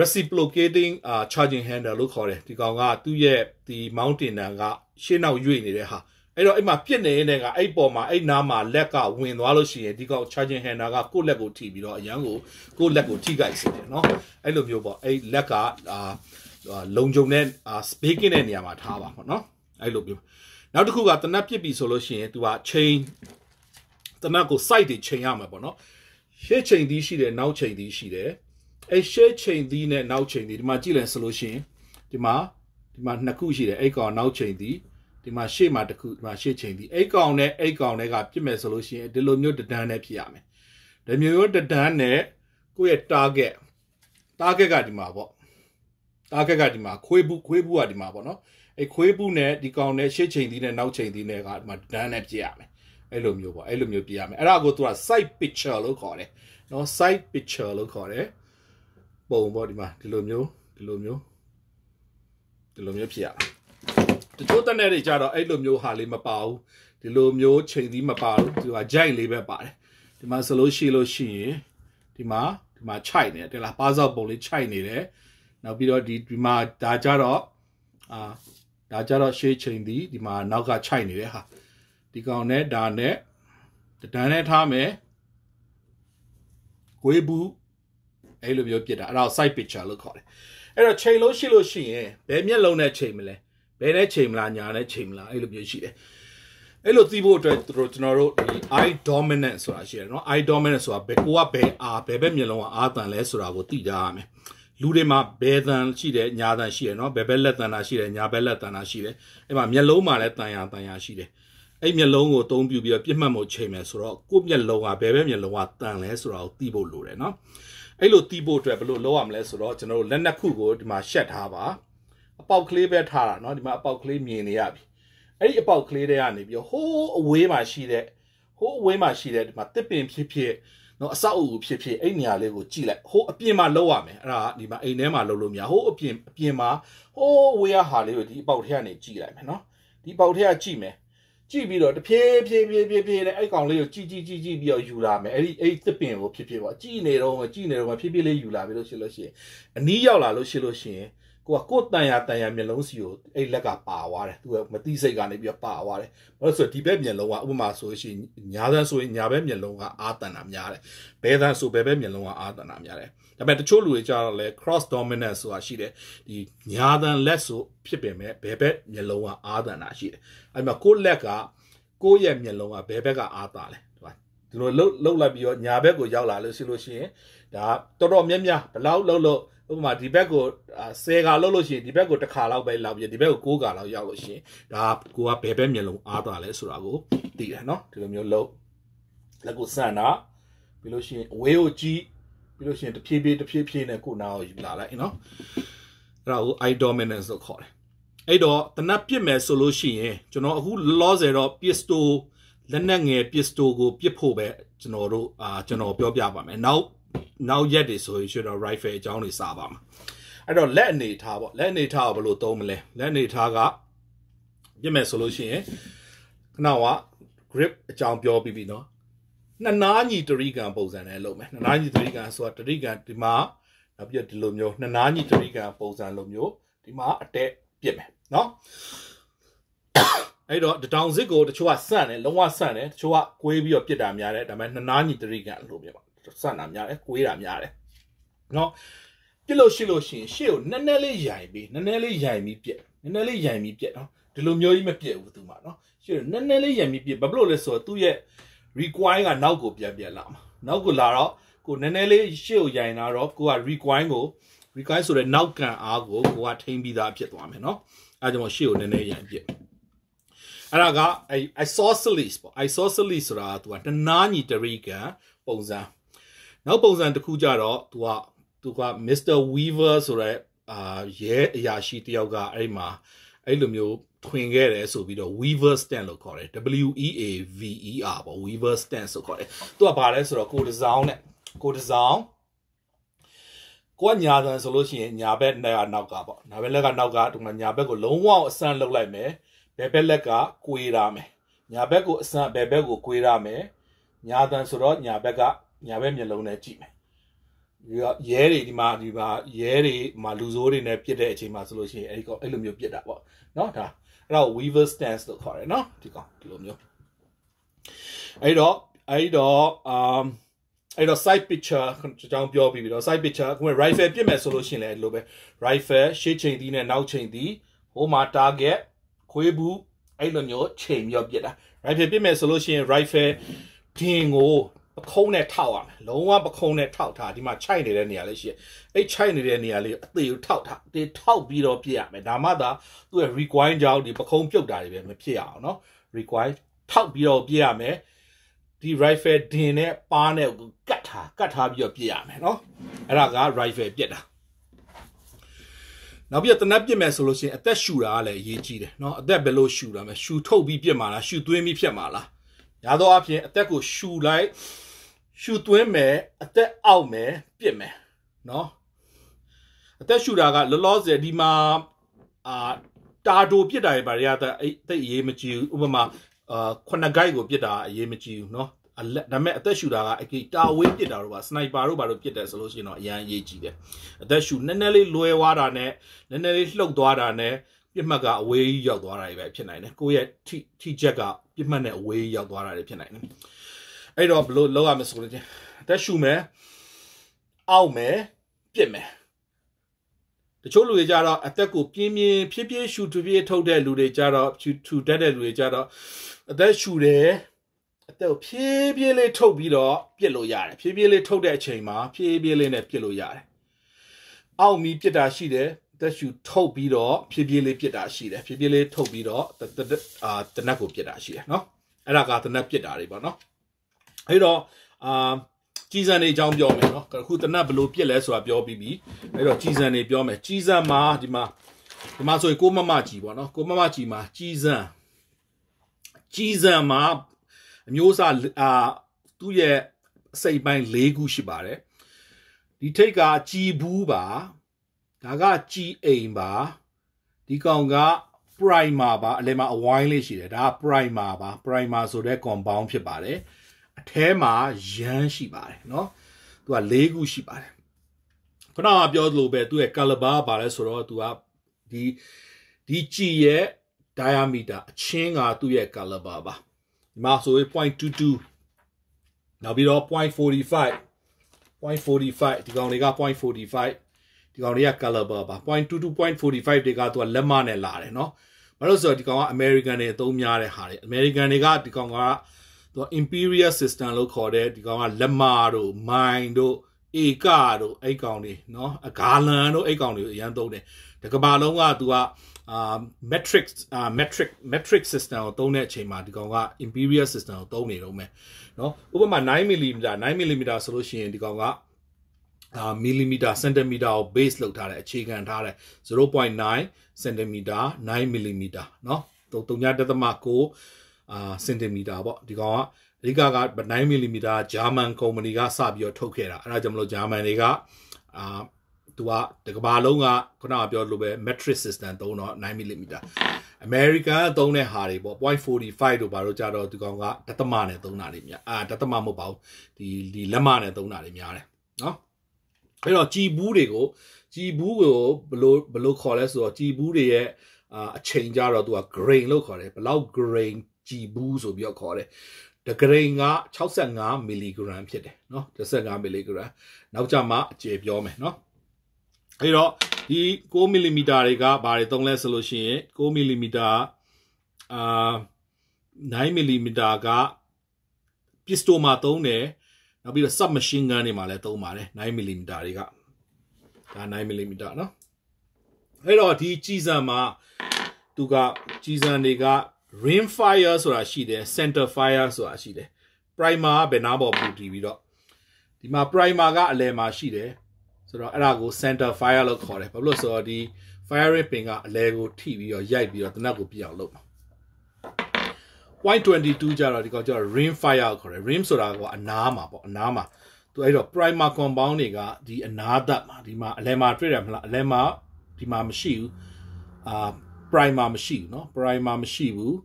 reciprocating uh charging handle လို့ခေါ်တယ်ဒီကောင်ကသူ့ရဲ့ဒီ mountain ကရှေ့နောက်ရွေ့နေတဲ့ဟာအဲ့တော့အဲ့မှာပြစ်နေတဲ့ကအဲ့ပေါ်မှာအဲ့နားမှာလက်ကဝင်သွားလို့ရှိရင်ဒီကောင် charging handler ကကိုယ့်လက်ကိုထိပြီးတော့အရန်ကိုကိုယ့်လက်ကိုထိခိုက်စေတယ်เนาะအဲ့လိုမျိုးပေါ့အဲ့လက်ကအာလုံခြုံတဲ့ speaking တဲ့နေရာမှာထားပါပေါ့เนาะအဲ့လိုမျိုးနောက်တစ်ခုကတနက်ပြစ်ပြီဆိုလို့ရှိရင် तू က chain တနက်ကို site တွေ chain ရမှာပေါ့เนาะရှေ့ chain သီးရှိတယ်နောက် chain သီးရှိတယ်အဲ့ရှေ့ chain သီးနဲ့နောက် chain သီးဒီမှာကြည့်လဲဆိုလို့ရှိရင်ဒီမှာဒီမှာနှစ်ခုရှိတယ်အဲ့ကောင်နောက် chain သီးဒီမှာရှေ့မှာတစ်ခုဒီမှာရှေ့ချိန်ဒီအိတ်ကောင်နဲ့အိတ်ကောင်တွေကပြစ်မယ်ဆိုလို့ရှိရင်ဒီလိုမျိုးတဒန်းနဲ့ဖြစ်ရမယ်ဒီမျိုးတဒန်းနဲ့ကိုယ့်ရဲ့ target target ကဒီမှာပေါ့ target ကဒီမှာခွေးဘူးခွေးဘူးကဒီမှာပေါ့နော်အဲခွေးဘူးနဲ့ဒီကောင်နဲ့ရှေ့ချိန်ဒီနဲ့နောက်ချိန်ဒီနဲ့ကဒီမှာဒန်းနဲ့ပြရမယ်အဲ့လိုမျိုးပေါ့အဲ့လိုမျိုးပြရမယ်အဲ့ဒါကိုသူက side picture လို့ခေါ်တယ်နော် side picture လို့ခေါ်တယ်ပုံပေါ့ဒီမှာဒီလိုမျိုးဒီလိုမျိုးဒီလိုမျိုးဖြစ်ရမယ်တချို့တက်တဲ့တွေကြတော့အဲ့လိုမျိုးဟာလေးမပါဘူးဒီလိုမျိုးချိန်သီးမပါဘူးဒီမှာဂျိုက်လေးပဲပါတယ်ဒီမှာဆိုလို့ရှိလို့ရှိရင်ဒီမှာဒီမှာခြိုက်နေတယ်လားပါးစောက်ပုံလေးခြိုက်နေတယ်နောက်ပြီးတော့ဒီဒီမှာဒါကြတော့အာဒါကြတော့ရှေးချိန်သီးဒီမှာနောက်ကခြိုက်နေတဲ့ဟာဒီကောင်နဲ့ဒါနဲ့တန်းနဲ့ထားမယ်ကိုယ်ဘူးအဲ့လိုမျိုးပြစ်တာအဲ့ဒါ side picture လို့ခေါ်တယ်အဲ့တော့ချိန်လို့ရှိလို့ရှိရင်ဘယ်မျက်လုံးနဲ့ချိန်မလဲဘယ်နဲ့ချိန်မလားညာနဲ့ချိန်မလားအဲ့လိုမျိုးရှိတယ်အဲ့လိုသိဖို့အတွက်တို့ကျွန်တော်တို့ဒီ eye dominant ဆိုတာရှိတယ်နော် eye dominant ဆိုတာဘယ်ကိုကဘယ်အာဘယ်ဘက်မျက်လုံးကအာတန်လဲဆိုတာကိုသိကြရမယ်လူတွေမှာဘယ်တန်ရှိတယ်ညာတန်ရှိတယ်နော်ဘယ်ဘက်လက်တန်တာရှိတယ်ညာဘက်လက်တန်တာရှိတယ်အဲ့မှာမျက်လုံးမှာလည်းတန်ရာတန်ရာရှိတယ်အဲ့မျက်လုံးကိုအသုံးပြုပြီးတော့ပြစ်မှတ်မှုချိန်မယ်ဆိုတော့ကိုယ့်မျက်လုံးကဘယ်ဘက်မျက်လုံးကတန်လဲဆိုတာကိုသိဖို့လိုတယ်နော်အဲ့လိုသိဖို့အတွက်ဘယ်လိုလုပ်ရမလဲဆိုတော့ကျွန်တော်တို့လက်နှစ်ခုကိုဒီမှာရှက်ထားပါအပေါက်ကလေးပဲထားတာเนาะဒီမှာအပေါက်ကလေးမြင်နေရပြီအဲ့ဒီအပေါက်ကလေးတွေကနေပြီးတော့ဟိုးအဝေးမှာရှိတဲ့ဟိုးအဝေးမှာရှိတဲ့ဒီမှာတစ်ပင်ဖြစ်ဖြစ်เนาะအဆောက်အဦဖြစ်ဖြစ်အဲ့နေရာလေးကိုကြည့်လိုက်ဟိုးအပြင်မှာလောက်ရမယ်အဲ့ဒါဒီမှာအိမ်ထဲမှာလောက်လို့မရဟိုးအပြင်အပြင်မှာဟိုးအဝေးရဟာလေးကိုဒီအပေါက်ထဲကနေကြည့်လိုက်မယ်เนาะဒီပေါက်ထဲကကြည့်မယ်ကြည့်ပြီးတော့တဖြည်းဖြည်းဖြည်းဖြည်းဖြည်းနဲ့အဲ့ကောင်လေးကိုကြည့်ကြည့်ကြည့်ကြည့်ပြီးတော့ယူလာမယ်အဲ့ဒီအဲ့ဒီသစ်ပင်ကိုဖြည်းဖြည်းပေါ့ကြည့်နေတော့ကြည့်နေတော့ဖြည်းဖြည်းလေးယူလာပြီလို့ရှိလို့ရှိရင်အနီးရောက်လာလို့ရှိလို့ရှိရင်ကိုကကိုတန်ရတန်ရမျက်လုံးစီကိုအဲ့လက်ကပါသွားတယ်သူကမသိစိတ်ကနေပြီးတော့ပါသွားတယ်ဘာလို့ဆိုဒီဘက်မျက်လုံးကဥပမာဆိုရှင်ညာသန်းဆိုရင်ညာဘက်မျက်လုံးကအာတန်တာများတယ်ဘဲသန်းဆိုဘဲဘက်မျက်လုံးကအာတန်တာများတယ်ဒါပေမဲ့တချို့လူတွေကြတော့လဲ cross dominant ဆိုတာရှိတယ်ဒီညာသန်း left ဆိုဖြစ်ပေမဲ့ဘဲဘက်မျက်လုံးကအာတန်တာရှိတယ်အဲ့မှာကိုလက်ကကိုရဲ့မျက်လုံးကဘဲဘက်ကအာတာလဲဒီလိုလှုပ်လှုပ်လိုက်ပြီးတော့ညာဘက်ကိုရောက်လာလို့ရှိလို့ရှိရင်ဒါတော်တော်များများဘလောက်လှုပ်လှုပ်ဥပမာဒီဘက်ကို10ကာလောက်လို့ရှိရင်ဒီဘက်ကိုတစ်ခါလောက်ပဲလောက်ပြီးဒီဘက်ကို9ကာလောက်ရောက်လို့ရှိရင်ဒါကိုကဘယ်ဘက်မျက်လုံးအားသွားလဲဆိုတာကိုသိတယ်เนาะဒီလိုမျိုးလုပ်လက်ကိုဆန့်တာပြီးလို့ရှိရင်အဝေးကိုကြီးပြီးလို့ရှိရင်တဖြည်းဖြည်းတဖြည်းဖြည်းနဲ့ကိုနာကိုယူလာလိုက်เนาะအဲ့ဒါကို eye dominance လို့ခေါ်တယ်အဲ့တော့တနပ်ပစ်မယ်ဆိုလို့ရှိရင်ကျွန်တော်အခု loss တော့ pistol လက်နက်ငယ် pistol ကိုပစ်ဖို့ပဲကျွန်တော်တို့အာကျွန်တော် ပြောပြပါမယ်နောက်နောက်ရက်တွေဆိုရင်ကျွန်တော် rifle အကြောင်းတွေစာပါမှာအဲ့တော့လက်အနေထားပေါ့လက်အနေထားကိုဘယ်လိုသုံးမလဲလက်အနေထားကပြစ်မယ်ဆိုလို့ရှိရင်ခဏက grip အကြောင်းပြောပြီးပြီเนาะနှစ်နားညီတရိကံပုံစံနဲ့လုပ်မယ်နှစ်နားညီတရိကံဆိုတာတရိကံဒီမှာနောက်ပြဒီလိုမျိုးနှစ်နားညီတရိကံပုံစံလိုမျိုးဒီမှာ အတက်ပြစ်မယ်เนาะအဲ့တော့တတောင်စစ်ကိုတချို့ကဆန့်တယ်လုံးဝဆန့်တယ်တချို့ကကွေးပြီးတော့ပြစ်တာများတယ်ဒါပေမဲ့နှစ်နားညီတရိကံလို့ပြပါစတာများတယ်ကွေးတာများတယ်နော်ပြစ်လို့ရှိလို့ရှင်ရှေ့ကိုနည်းနည်းလေးရိုင်ပြီးနည်းနည်းလေးရိုင်ပြီးပြက်နည်းနည်းလေးရိုင်ပြီးပြက်နော်ဒီလိုမျိုးကြီးမပြက်ဘူးသူမနော်ရှေ့ကိုနည်းနည်းလေးရိုင်ပြီးပြက်ဘာလို့လဲဆိုတော့သူ့ရဲ့ require ကနောက်ကိုပြန်ပြန်လာမှာနောက်ကိုလာတော့ကိုနည်းနည်းလေးရှေ့ကိုရိုင်လာတော့ကိုက require ကို require ဆိုတဲ့နောက်ကန်အားကိုကိုကထိမ့်ပြီးသားဖြစ်သွားမယ်နော်အဲကြောင့်ရှေ့ကိုနည်းနည်းရိုင်ပြက်အဲ့ဒါကအဲ isosceles ပေါ့ isosceles ဆိုတာကသူကတနာညီတရိကံပုံစံနောက်ပုံစံတစ်ခုကြတော့သူကသူက Mr Weaver ဆိုတဲ့အာရဲအရာရှိတယောက်ကအဲ့မှာအဲ့လိုမျိုးထွင်ခဲ့တယ်ဆိုပြီးတော့ Weaver Stent လို့ခေါ်တယ် W E A V E R ပေါ့ Weaver Stent ဆိုခေါ်တယ်သူကဘာလဲဆိုတော့ကိုဒီဇိုင်းနဲ့ကိုဒီဇိုင်းကိုကညာတယ်ဆိုလို့ရှိရင်ညာဘက်နဲ့ကနောက်ကပေါ့ညာဘက်လက်ကနောက်ကဒီမှာညာဘက်ကိုလုံးဝအဆန့်လုပ်လိုက်မယ်ဘယ်ဘက်လက်ကကွေးရမယ်ညာဘက်ကိုအဆန့်ဘယ်ဘက်ကိုကွေးရမယ်ညာတန်ဆိုတော့ညာဘက်ကညာဘက်မျက်လုံးနဲ့ကြည့်မယ်ရဲတွေဒီမှာဒီမှာရဲတွေမှာလူဆိုးတွေနဲ့ပြစ်တဲ့အချိန်မှာဆိုလို့ရှိရင်အဲ့ဒီကောင်အဲ့လိုမျိုးပြစ်တာပေါ့เนาะဒါအဲ့ဒါ weaver stance လို့ခေါ်တယ်เนาะဒီကောင်ဒီလိုမျိုးအဲ့တော့အဲ့တော့ um အဲ့တော့ side picture ကျွန်တော်ပြောပြီးပြီးတော့ side picture အခု rifle ပြစ်မယ်ဆိုလို့ရှိရင်လည်းဒီလိုပဲ rifle ရှေ့ချိန်သီးနဲ့နောက်ချိန်သီးဟိုမှာ target ခွေးဘူးအဲ့လိုမျိုးချိန်ပြီးတော့ပြစ်တာ rifle ပြစ်မယ်ဆိုလို့ရှိရင် rifle ဒင်ကိုပခုံးနဲ့ထောက်ရမယ်လုံးဝပခုံးနဲ့ထောက်ထားဒီမှာခြိုက်နေတဲ့နေရာလေးရှိရအဲ့ခြိုက်နေတဲ့နေရာလေးအသေးကိုထောက်ထားတေထောက်ပြီးတော့ပြရမယ်ဒါမှသာသူ့ရဲ့ recoil ကြောင့်ဒီပခုံးပြုတ်တာတွေပဲမဖြစ်ရအောင်เนาะ recoil ထောက်ပြီးတော့ပြရမယ်ဒီ rifle ဒင်နဲ့ပါးနဲ့ကတ်ထားကတ်ထားပြီးတော့ပြရမယ်เนาะအဲ့ဒါက rifle ပြက်တာနောက်ပြီးတနက်ပြစ်မယ်ဆိုလို့ရှိရင်အသက်ရှူတာကလည်းအရေးကြီးတယ်เนาะအသက်ဘယ်လိုရှူတာမလဲရှူထုတ်ပြီးပြစ်မှာလားရှူသွင်းပြီးပြစ်မှာလားရသောအားဖြင့်အသက်ကိုရှူလိုက်ရှူသွင်းမယ်အသက်အောက်မယ်ပြစ်မယ်เนาะအသက်ရှူတာကလောလောဆယ်ဒီမှာအာတာတိုပြစ်တာတွေဘာတွေကတိတ်အရေးမကြီးဘူးဥပမာအာခုနဂိုက်ကိုပြစ်တာအရေးမကြီးဘူးเนาะအလက်ဒါပေမဲ့အသက်ရှူတာကအကိတာဝေးပစ်တာတို့ပါစနိုက်ပါတို့ပါတို့ပစ်တယ်ဆိုလို့ရှိရင်တော့အရန်အရေးကြီးတယ်အသက်ရှူနည်းနည်းလေးလွဲသွားတာနဲ့နည်းနည်းလေးလှုပ်သွားတာနဲ့ပြစ်မှတ်ကအဝေးကြီးရောက်သွားတာတွေပဲဖြစ်နိုင်တယ်ကိုယ့်ရဲ့ထိထိချက်ကပြစ်မှတ်နဲ့အဝေးကြီးရောက်သွားတာတွေဖြစ်နိုင်တယ်အဲ့တော့ဘလို့လောက်ရမဆိုလို့ချင်းတက်ရှူမယ်အောက်မယ်ပြစ်မယ်တချို့လူတွေကြတော့အသက်ကိုပြင်းပြင်းဖြည်းဖြည်းရှူထူဖြည်းထုတ်တဲ့လူတွေကြတော့ထူတတ်တဲ့လူတွေကြတော့အသက်ရှူတယ်အသက်ကိုဖြည်းဖြည်းလေးထုတ်ပြီးတော့ပြစ်လို့ရတယ်ဖြည်းဖြည်းလေးထုတ်တဲ့အချိန်မှာဖြည်းဖြည်းလေးနဲ့ပြစ်လို့ရတယ်အောက်မီ ပြစ်တာရှိတယ်သက်ရှူထုတ်ပြီးတော့ဖြည်းဖြည်းလေးပြစ်တာရှိတယ်ဖြည်းဖြည်းလေးထုတ်ပြီးတော့အာတနက်ကိုပြစ်တာရှိတယ်နော်အဲ့ဒါကတနက်ပြစ်တာတွေပေါ့နော်အဲ့တော့အာကြီးစံတွေအကြောင်းပြောမယ်နော်အခုတနတ်ဘလို့ပြစ်လဲဆိုတာပြောပြီးပြီအဲ့တော့ကြီးစံတွေပြောမယ်ကြီးစံမှာဒီမှာဒီမှာဆိုရင်ကိုမမကြီးပေါ့နော်ကိုမမကြီးမှာကြီးစံကြီးစံမှာအမျိုးအစားအာသူ့ရဲ့အစိပ်ပိုင်း၄ခုရှိပါတယ်ဒီထိတ်ကကြီးဘူးပါဒါကကြီးအိမ်ပါဒီကောင်က primer ပါအလဲမှာအဝိုင်းလေးရှိတယ်ဒါက primer ပါ primer ဆိုတဲ့ compound ဖြစ်ပါတယ်အထဲမှာယန်းရှိပါတယ်เนาะသူက၄ခုရှိပါတယ်ခုနကပြောသလိုပဲသူ့ရဲ့ caliber ပါလဲဆိုတော့သူကဒီဒီကြည်ရဲ့ diameter အချင်းကသူ့ရဲ့ caliber ပါဒီမှာဆိုရင်0.22နောက်ပြီးတော့0.45 0.45ဒီကောင်တွေက0.45ဒီကောင်တွေက caliber ပါ0.22 0.45တွေကသူကလက်မနဲ့လာတယ်เนาะဘာလို့ဆိုတော့ဒီကောင်က American တွေအသုံးများတဲ့ဟာတွေ American တွေကဒီကောင်ကသူက imperial system လို့ခေါ်တဲ့ဒီကောင်ကလက်မာတို့မိုင်တို့ဧကတို့အဲ့ကောင်တွေเนาะအဂါလန်တို့အဲ့ကောင်တွေကိုအရင်သုံးတယ်တကဘာလုံးကသူကအာ matrix အာ matrix matrix system ကိုသုံးတဲ့အချိန်မှာဒီကောင်က imperial system ကိုသုံးနေတော့မယ်เนาะဥပမာ9 mm 9 mm ဆိုလို့ရှိရင်ဒီကောင်ကအာမီလီမီတာစင်တီမီတာကို base လုပ်ထားတယ်အခြေခံထားတယ်0.9စင်တီမီတာ9 mm เนาะ3.9.9အာစင်တီမီတာပေါ့ဒီကောင်ကအဓိကက9မီလီမီတာဂျာမန်ကုမ္ပဏီကစပြီးတော့ထုတ်ခဲ့တာအဲ့ဒါကြောင့်မလို့ဂျာမန်တွေကအာသူကတကဘာလုံးကခုနကပြောလို့ပဲ metric system သုံးတော့9 mm အမေရိကန်သုံးတဲ့ဟာတွေပေါ့0.45တို့ဘာလို့ကြတော့ဒီကောင်ကဒသမနဲ့သုံးတာတွေများအာဒသမမဟုတ်ပါဘူးဒီဒီလက်မနဲ့သုံးတာတွေများတယ်နော်အဲ့တော့ကြည်ဘူးတွေကိုကြည်ဘူးကိုဘလို့ဘလို့ခေါ်လဲဆိုတော့ကြည်ဘူးတွေရဲ့အချိန်ကြတော့သူက grain လို့ခေါ်တယ်ဘလောက် grain ကြည်ဘူးဆိုပြီးတော့ခေါ်တယ်တဂရိန်က65မီလီဂရမ်ဖြစ်တယ်เนาะ65မီလီဂရမ်နောက်ကြမှာအကျေပြောမယ်เนาะအဲ့တော့ဒီ6မီလီမီတာတွေကဘာတွေသုံးလဲဆိုလို့ရှိရင်6မီလီမီတာအာ9မီလီမီတာကပစ္စတိုမှာသုံးတယ်နောက်ပြီးတော့ sub machine gun တွေမှာလည်းသုံးပါတယ်9မီလီမီတာတွေကဒါ9မီလီမီတာเนาะအဲ့တော့ဒီကြည်စံမှာသူကကြည်စံတွေက rain fire ဆိုတာရှိတယ် center fire ဆိုတာရှိတယ် primer ကဘယ်နာပေါ်ပူတည်ပြီးတော့ဒီမှာ primer ကအလယ်မှာရှိတယ်ဆိုတော့အဲ့ဒါကို center fire လို့ခေါ်တယ်ဘာလို့ဆိုတော့ဒီ firing pin ကအလဲကိုထိပြီးတော့ရိုက်ပြီးတော့တနက်ကိုပြအောင်လုပ်မှာ point 22ကျတော့ဒီကောင်ကျတော့ rim fire ခေါ်တယ် rim ဆိုတာကအနားမှာပေါ့အနားမှာသူအဲ့တော့ primer compound တွေကဒီအနားသက်မှာဒီမှာအလဲမှာတွေ့တယ်မလားအလဲမှာဒီမှာမရှိဘူးအာ primer မရှိဘူးเนาะ primer မရှိဘူး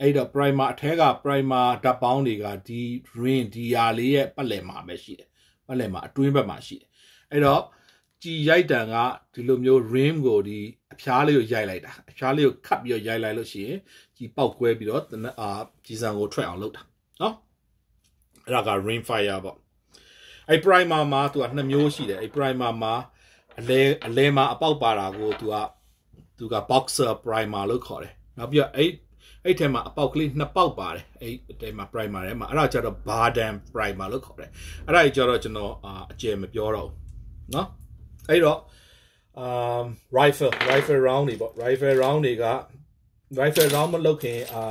အဲ့တော့ primer အထက်က primer ဓာတ်ပေါင်းတွေကဒီ ring ဒီရာလေးရဲ့ပတ်လည်မှာပဲရှိတယ်ပတ်လည်မှာအတွင်းဘက်မှာရှိတယ်အဲ့တော့ကြည်ရိုက်တံကဒီလိုမျိုး rim ကိုဒီအဖျားလေးကိုရိုက်လိုက်တာအဖျားလေးကိုခတ်ပြီးတော့ရိုက်လိုက်လို့ရှိရင်ကြည်ပေါက်ကွဲပြီးတော့အာကြည်စံကိုထွက်အောင်လုပ်တာเนาะအဲ့ဒါက rim fire ပေါ့အဲ့ primer မှာသူကနှစ်မျိုးရှိတယ်အဲ့ primer မှာအလဲအလဲမှာအပေါက်ပါတာကိုသူကသူက boxer primer လို့ခေါ်တယ်နောက်ပြီးတော့အဲ့အဲ့ထဲမှာအပေါက်ကလေးနှစ်ပေါက်ပါတယ်အဲ့ထဲမှာ primer ထဲမှာအဲ့ဒါကျတော့ Bardem primer လို့ခေါ်တယ်အဲ့ဒါကြီးကျတော့ကျွန်တော်အကျယ်မပြောတော့ဘူးเนาะအဲ့တော့ um rifle rifle round တွေပေါ့ rifle round တွေက rifle round မလုပ်ခင်အာ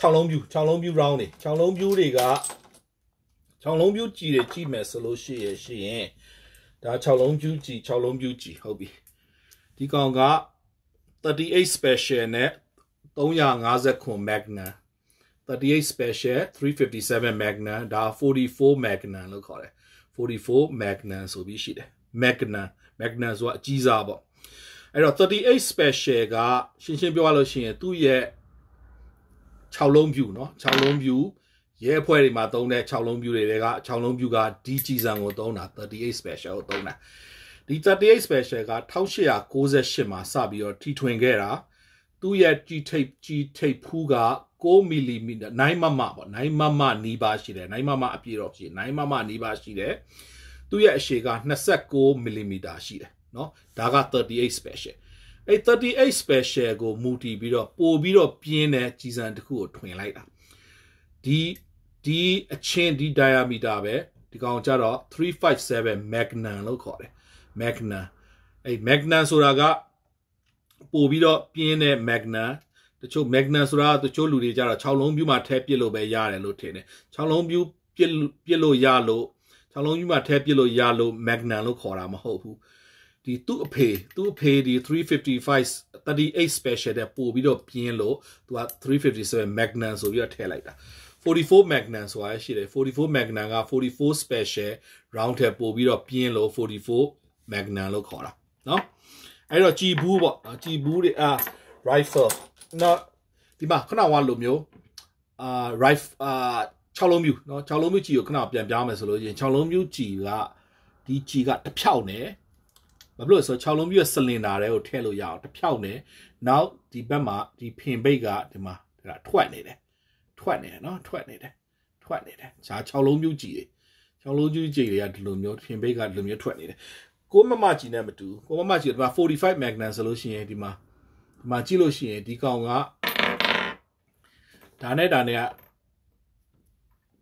6လုံးပြူ6လုံးပြူ round တွေ6လုံးပြူတွေက6လုံးပြူကြည်တွေကြည့်မယ်ဆိုလို့ရှိရရှိရင်ဒါ6လုံးပြူကြည်6လုံးပြူကြည်ဟုတ်ပြီဒီကောင်က38 special နဲ့359 magnum 38 special 357 magnum ဒါ44 magnum လို့ခေါ်တယ်44 magnum ဆိုပြီးရှိတယ် magnum magnum ဆိုတာအကြီးစားပေါ့အဲ့တော့38 special ကရှင်းရှင်းပြောရလို့ရှိရင်သူ့ရဲ့6လုံးပြူเนาะ6လုံးပြူရဲအဖွဲ့တွေမှာသုံးတဲ့6လုံးပြူတွေက6လုံးပြူကဒီကြီးစံကိုသုံးတာ38 special ကိုသုံးတာဒီ38 special က1898မှာစပြီးတော့တီထွင်ခဲ့တာသူ့ရဲ့ G tape G tape ဖူးက6 mm 9မမပေါ့9မမနီးပါးရှိတယ်9မမအပြည့်တော့ရှိ9မမနီးပါးရှိတယ်သူ့ရဲ့အရှည်က29 mm ရှိတယ်เนาะဒါက38 special အဲ့38 special ကိုမူတည်ပြီးတော့ပို့ပြီးတော့ပြင်းတဲ့ကြီးစံတစ်ခုကိုထွင်လိုက်တာဒီဒီအချင်းဒီ diameter ပဲဒီကောင်ကြတော့357 magnum လို့ခေါ်တယ် Magna အဲ Magna ဆိုတာကပို့ပြီးတော့ပြင်းတဲ့ Magna တချို့ Magna ဆိုတာတချို့လူတွေကြတော့6လုံးပြူမှထည့်ပစ်လို့ပဲရတယ်လို့ထင်တယ်6လုံးပြူပစ်ပစ်လို့ရလို့6လုံးပြူမှထည့်ပစ်လို့ရလို့ Magna လို့ခေါ်တာမဟုတ်ဘူးဒီသူ့အဖေသူ့အဖေဒီ355 38 special တဲ့ပို့ပြီးတော့ပြင်းလို့သူက357 magnum ဆိုပြီးတော့ထည့်လိုက်တာ44 magnum ဆိုတာရှိတယ်44 magnum က44 special round ထည့်ပို့ပြီးတော့ပြင်းလို့44 magnum လို့ခေါ်တာနော်အဲ့တော့ကြည်ဘူးပေါ့ကြည်ဘူးတွေအာ rifle နော်ဒီမှာခုနကလိုမျိုးအာ rifle အာ6လုံးမျိုးเนาะ6လုံးမျိုးကြီးကိုခဏပြန်ပြားမယ်ဆိုလို့ရင်6လုံးမျိုးကြီးကဒီကြီးကတစ်ဖြောက်နဲ့ဘာဖြစ်လို့ဆိုတော့6လုံးမျိုးရဲ့စလင်ဒါတွေကိုထည့်လို့ရအောင်တစ်ဖြောက်နဲ့နောက်ဒီဘက်မှာဒီဖင်ဘိတ်ကဒီမှာဒါထွက်နေတယ်ထွက်နေတယ်เนาะထွက်နေတယ်ထွက်နေတယ်ဒါ6လုံးမျိုးကြီးတွေ6လုံးမျိုးကြီးတွေကဒီလိုမျိုးဖင်ဘိတ်ကဒီလိုမျိုးထွက်နေတယ်ကိုမမကြီးနဲ့မတူကိုမမကြီးကဒီမှာ45 magnum ဆိုလို့ရှိရင်ဒီမှာဒီမှာကြည့်လို့ရှိရင်ဒီကောင်ကဒါနဲ့ဒါနဲ့က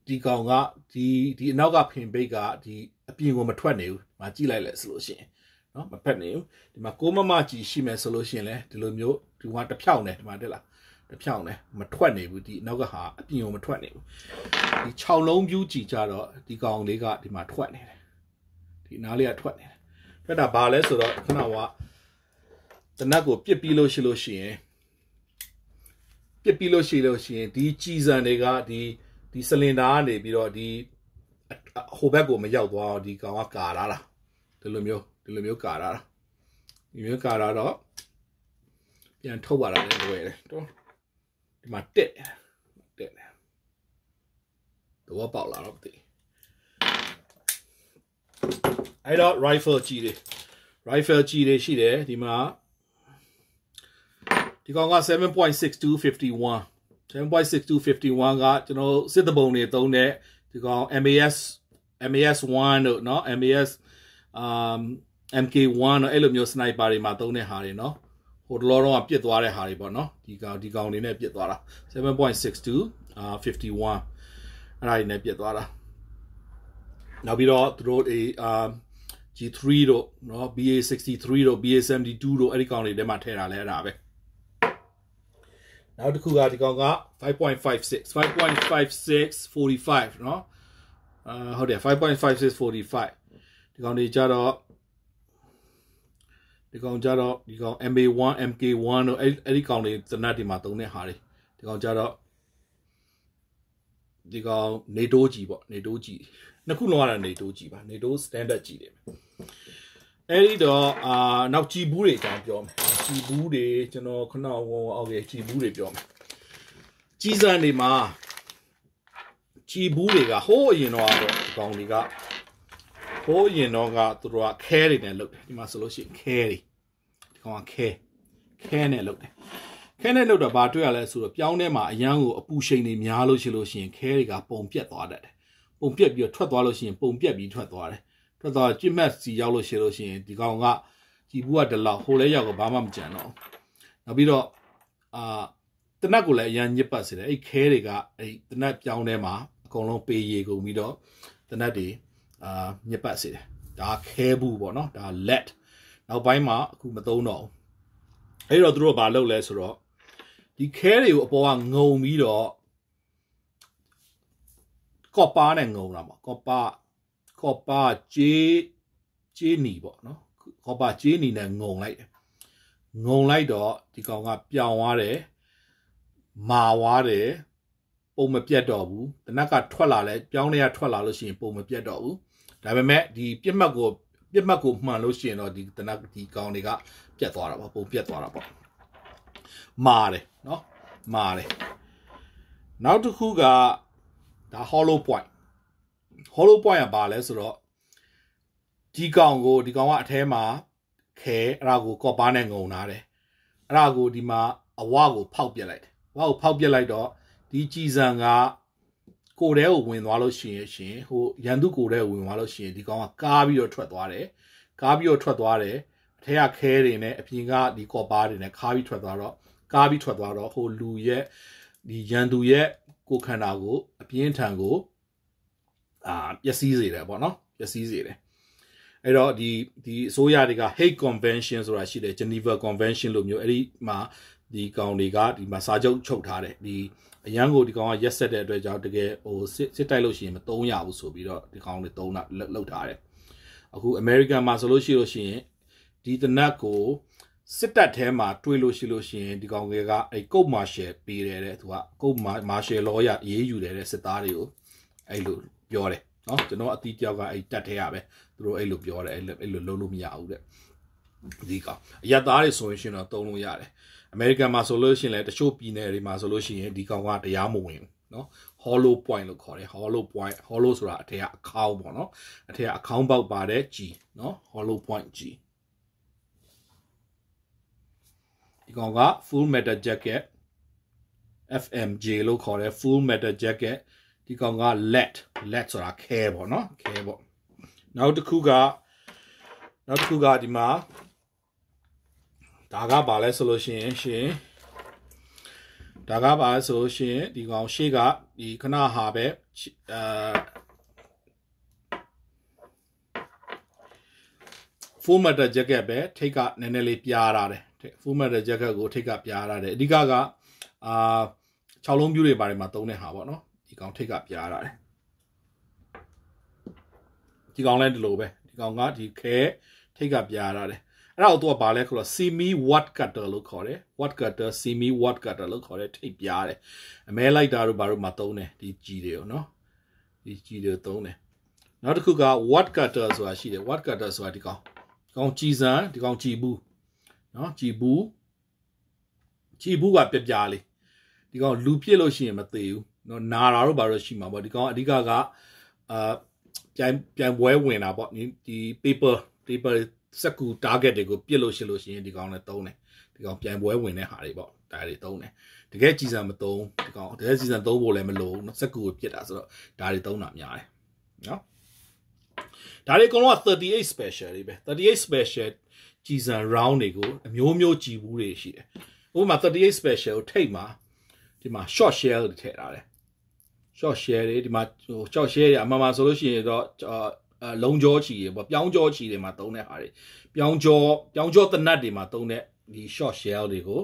ဒီကောင်ကဒီဒီအနောက်ကဖင်ဘိတ်ကဒီအပြင်ကိုမထွက်နေဘူးဒီမှာကြည့်လိုက်လဲဆိုလို့ရှိရင်နော်မဖက်နေဘူးဒီမှာကိုမမကြီးရှိမယ်ဆိုလို့ရှိရင်လဲဒီလိုမျိုးဒီမှာတစ်ဖြောင်းနေဒီမှာတက်လားတဖြောင်းလဲမထွက်နေဘူးဒီနောက်ကဟာအပြင်ကိုမထွက်နေဘူးဒီ6လုံးပြူးကြည်ကြတော့ဒီကောင်လေးကဒီမှာထွက်နေတယ်ဒီနားလေးကထွက်နေတယ်အဲ့ဒါဘာလဲဆိုတော့ခဏကတနတ်ကိုပြစ်ပြီးလို့ရှိလို့ရှိရင်ပြစ်ပြီးလို့ရှိလို့ရှိရင်ဒီကြည်စံတွေကဒီဒီစလင်ဒါကနေပြီးတော့ဒီဟိုဘက်ကိုမရောက်သွားအောင်ဒီကောင်ကကာထားတာဒီလိုမျိုးဒီလိုမျိုးကာထားတာဒီမျိုးကာထားတော့ပြန်ထုတ်ပါတာလည်းလွယ်တယ်တော့ဒီမှာတက်တက်တယ်တော့ပေါက်လာတော့မသိအဲ့တော့ rifle ကြီးတွေ rifle ကြီးတွေရှိတယ်ဒီမှာဒီကောင်က7.6251 7.6251ကကျွန်တော်စစ်တပုံတွေသုံးတဲ့ဒီကောင် MAS MAS1 တို့เนาะ MAS um MK1 တို့အဲ့လိုမျိုး sniper တွေမှာသုံးတဲ့ဟာတွေเนาะဟိုတလောတော့ပြစ်သွားတဲ့ဟာတွေပေါ့เนาะဒီကောင်ဒီကောင်တွေနဲ့ပြစ်သွားတာ7.62 51အဲ့ဒါတွေနဲ့ပြစ်သွားတာနောက်ပြီးတော့သူတို့အေအာ G3 တို့เนาะ BA63 တို့ BA72 တို့အဲ့ဒီကောင်တွေထဲမှာထည့်တာလဲအဲ့ဒါပဲနောက်တစ်ခုကဒီကောင်က5.56 5.56 45เนาะအာဟုတ်တယ်5.56 45ဒီကောင်တွေကြတော့ဒီကောင်ကြတော့ဒီကောင် MA1 MK1 တို့အဲ့အဲ့ဒီကောင်တွေတနတ်ဒီမှာသုံးတဲ့ဟာတွေဒီကောင်ကြတော့ဒီကောင် NATO ကြီးပေါ့ NATO ကြီးနှစ်ခုလုံးကတော့နေတိုးကြည့်ပါနေတိုး standard ကြည့်တယ်အဲ့ဒီတော့အာနောက်ကြည်ဘူးတွေအကြောင်းပြောမယ်ကြည်ဘူးတွေကျွန်တော်ခဏဝေါ်အောင်ရဲ့ကြည်ဘူးတွေပြောမယ်ကြည်စံတွေမှာကြည်ဘူးတွေကဟိုးအရင်တော့ကတော့ဒီကောင်တွေကဟိုးအရင်တော့ကသူတို့ကခဲတွေနဲ့လုပ်တယ်ဒီမှာဆိုလို့ရှိရင်ခဲတွေဒီကောင်ကခဲခဲနဲ့လုပ်တယ်ခဲနဲ့လုပ်တော့ဘာတွေ့ရလဲဆိုတော့ပြောင်းထဲမှာအရန်ကိုအပူရှိန်တွေများလို့ရှိလို့ရှိရင်ခဲတွေကပုံပြက်သွားတတ်တယ်ပုံပြက်ပြီးထွက်သွားလို့ရှိရင်ပုံပြက်ပြီးထွက်သွားတယ်ထွက်သွားကြစ်မက်စီရောက်လို့ရှိလို့ရှိရင်ဒီကောင်ကကြည်ဘူးကတလောက်ဟိုလဲရောက်ကဘာမှမကြံတော့နောက်ပြီးတော့အာတနတ်ကိုလည်းအရန်ညစ်ပတ်စေတယ်အဲ့ခဲတွေကအဲ့တနတ်ပြောင်းထဲမှာအကုန်လုံးပေးရေကုန်ပြီးတော့တနတ်တွေအာညစ်ပတ်စေတယ်ဒါခဲဘူးပေါ့နော်ဒါ let နောက်ပိုင်းမှာအခုမသုံးတော့ဘူးအဲ့တော့သူတို့ကဘာလုပ်လဲဆိုတော့ဒီခဲတွေကိုအပေါ်ကငုံပြီးတော့ကော့ပါနဲ့ငုံတာပေါ့ကော့ပါကော့ပါဂျေးဂျေးနီပေါ့နော်ကော့ပါဂျေးနီနဲ့ငုံလိုက်တယ်ငုံလိုက်တော့ဒီကောင်ကပြောင်သွားတယ်မာသွားတယ်ပုံမပြတ်တော့ဘူးတနက်ကထွက်လာလဲပြောင်းလဲရထွက်လာလို့ရှိရင်ပုံမပြတ်တော့ဘူးဒါပေမဲ့ဒီပြက်မှတ်ကိုပြက်မှတ်ကိုမှန်လို့ရှိရင်တော့ဒီတနက်ဒီကောင်တွေကပြတ်သွားတာပေါ့ပုံပြတ်သွားတာပေါ့မာတယ်နော်မာတယ်နောက်တစ်ခုကဒါ hollow point hollow point ကဘာလဲဆိုတော့ဒီကောင်ကိုဒီကောင်ကအထဲမှာခဲအဲ့ဒါကိုကော့ပါနဲ့ငုံထားတယ်အဲ့ဒါကိုဒီမှာအဝကိုဖောက်ပြက်လိုက်တယ်အဝကိုဖောက်ပြက်လိုက်တော့ဒီကြည်စံကကိုယ်ထဲကိုဝင်သွားလို့ရှိရင်ရှင်ဟိုရန်သူကိုယ်ထဲကိုဝင်သွားလို့ရှိရင်ဒီကောင်ကကားပြီးတော့ထွက်သွားတယ်ကားပြီးတော့ထွက်သွားတယ်အထက်ကခဲတွေနဲ့အပြင်ကဒီကော့ပါတွေနဲ့ကားပြီးထွက်သွားတော့ကားပြီးထွက်သွားတော့ဟိုလူရဲ့ဒီရန်သူရဲ့ကိုခန္ဓာကိုအပြင်းထန်ကိုအာပျက်စီးစေတယ်ပေါ့နော်ပျက်စီးစေတယ်အဲ့တော့ဒီဒီအစိုးရတွေက hate convention ဆိုတာရှိတယ် Geneva convention လို့မျိုးအဲ့ဒီမှာဒီကောင်တွေကဒီမှာစာချုပ်ချုပ်ထားတယ်ဒီအရန်ကိုဒီကောင်ကရက်ဆက်တဲ့အတွက်ကြောင့်တကယ်ဟိုစစ်တိုက်လို့ရှိရင်မသုံးရဘူးဆိုပြီးတော့ဒီကောင်တွေသုံးတာလောက်ထားတယ်အခု American မှာဆိုလို့ရှိလို့ရှိရင်ဒီတနတ်ကိုစစ်တပ်ထဲမှာတွေးလို့ရှိလို့ရှိရင်ဒီကောင်ငယ်ကအဲ့ကုတ်မာရှယ်ပေးတယ်တဲ့သူကကုတ်မာမာရှယ်လောရအေးယူတယ်တဲ့စစ်သားတွေကိုအဲ့လိုပြောတယ်နော်ကျွန်တော်အတီးတယောက်ကအဲ့တက်ထဲရပဲသူတို့အဲ့လိုပြောတယ်အဲ့လိုအဲ့လိုလုံးလို့မရဘူးတဲ့ဒီကောင်အရသားတွေဆိုရင်ရှင်တော့တုံးလို့ရတယ်အမေရိကန်မှာဆိုလို့ရှိရင်လည်းတချို့ပြည်နယ်တွေမှာဆိုလို့ရှိရင်ဒီကောင်ကတရားမဝင်ဘူးနော် hollow point လို့ခေါ်တယ် hollow point hollow ဆိုတာအထက်ကအခေါင်းပေါ့နော်အထက်ကအခေါင်းပေါက်ပါတဲ့ G နော် hollow point G ဒီကောင်က full metal jacket FMJ လို့ခေါ်တဲ့ full metal jacket ဒီကောင်က let let ဆိုတာခဲပေါ့နော်ခဲပေါ့နောက်တစ်ခုကနောက်တစ်ခုကဒီမှာဒါကပါလဲဆိုလို့ရှိရင်ရှင်ဒါကပါဆိုရှင်ဒီကောင်ရှေ့ကဒီခဏဟာပဲအာဖိုးမတ်တာဂျက်ကက်ပဲထိတ်ကနည်းနည်းလေးပြားထားတယ် full metal jacket ကိုအထိတ်ကပြားရတယ်အဓိကကအာ6လုံးပြူးတွေပါတယ်မှာသုံးတဲ့ဟာပေါ့နော်ဒီကောင်ထိတ်ကပြားရတယ်ဒီကောင်လည်းဒီလိုပဲဒီကောင်ကဒီခဲထိတ်ကပြားရတယ်အဲ့ဒါကိုသူကဘာလဲခေါ်တော့ semi watt cutter လို့ခေါ်တယ် watt cutter semi watt cutter လို့ခေါ်တယ်ထိတ်ပြားတယ်အမဲလိုက်တာတို့ဘာတို့မှာသုံးတယ်ဒီကြည်တွေကိုနော်ဒီကြည်တွေသုံးတယ်နောက်တစ်ခုက watt cutter ဆိုတာရှိတယ် watt cutter ဆိုတာဒီကောင်ဒီကောင်ကြည်စံဒီကောင်ကြည်ဘူးနော်ကြည်ဘူးကြည်ဘူးကပြပြလေးဒီကောင်လူပြစ်လို့ရှိရင်မသေးဘူးနော်နာတာတော့ဘာလို့ရှိမှာပေါ့ဒီကောင်အဓိကကအာပြိုင်ပြိုင်ပွဲဝင်တာပေါ့ဒီ paper paper စကူ target တွေကိုပြစ်လို့ရှိလို့ရှိရင်ဒီကောင်လည်းတုံးတယ်ဒီကောင်ပြိုင်ပွဲဝင်တဲ့ဟာတွေပေါ့ဒါတွေတုံးတယ်တကယ်ကြည်စံမတုံးဒီကောင်တကယ်ကြည်စံတုံးဖို့လည်းမလိုဘူးနော်စကူကိုပြစ်တာဆိုတော့ဒါတွေတုံးတာများတယ်နော်ဒါတွေအကုန်လုံးက38 special တွေပဲ38 special ကြည်စံ round တွေကိုအမျိုးမျိုးကြည်ဘူးတွေရှိတယ်။ဥပမာ38 special ကိုထိတ်မှာဒီမှာ short shell တွေထည့်ထားတယ်။ short shell တွေဒီမှာဟို short shell တွေအမှန်မှဆိုလို့ရှိရင်တော့လုံးကြောချီတွေပေါ့ပြောင်းကြောချီတွေမှာသုံးတဲ့ဟာတွေပြောင်းကြောပြောင်းကြောတနတ်တွေမှာသုံးတဲ့ဒီ short shell တွေကို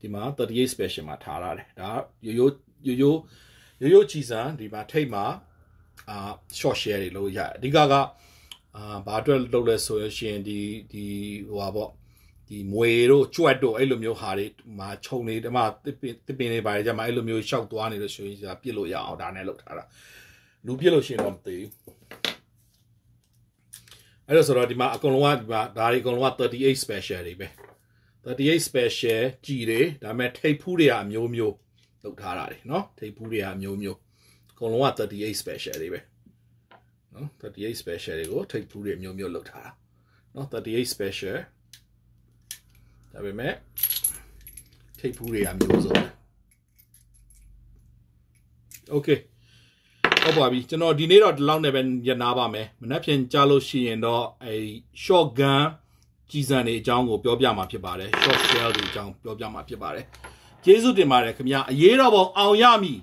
ဒီမှာ38 special မှာထားရတယ်။ဒါရိုးရိုးရိုးရိုးရိုးရိုးကြည်စံဒီမှာထိတ်မှာအာ short share တွေလုပ်ရအဓိကကအာဘာအတွက်လုပ်လဲဆိုရရှင်ဒီဒီဟိုပါပေါ့ဒီမွေတို့ကြွက်တို့အဲ့လိုမျိုးဟာတွေမှာခြုံနေတမတစ်ပင်တစ်ပင်တွေပါတယ်ကြမှာအဲ့လိုမျိုးရှောက်သွားနေလို့ဆိုရင်ပြစ်လို့ရအောင်ဒါနဲ့လုပ်ထားတာလူပြစ်လို့ရှင်တော့မသိဘူးအဲ့တော့ဆိုတော့ဒီမှာအကုန်လုံးကဒီမှာဒါတွေအကုန်လုံးက38 special တွေပဲ38 special ကြည်တွေဒါပေမဲ့ထိပ်ဖူးတွေကအမျိုးမျိုးလုပ်ထားတာတွေเนาะထိပ်ဖူးတွေကအမျိုးမျိုးအကုန်လုံးက38 special တွေပဲနော်38 special တွေကိုထိပ်ဖူးတွေမျိုးမျိုးလောက်ထားတာနော်38 special ဒါပေမဲ့ထိပ်ဖူးတွေကမျိုးစုံ Okay ဟုတ်ပါပြီကျွန်တော်ဒီနေ့တော့ဒီလောက်နဲ့ပဲရနာပါမယ်မနှက်ဖြင်ကြားလို့ရှိရင်တော့အဲ shotgun ကြီးစံတွေအကြောင်းကိုပြောပြမှာဖြစ်ပါတယ် short shell တွေအကြောင်းပြောပြမှာဖြစ်ပါတယ်ကျေးဇူးတင်ပါတယ်ခင်ဗျာအရေးတော်ပုံအောင်ရမည်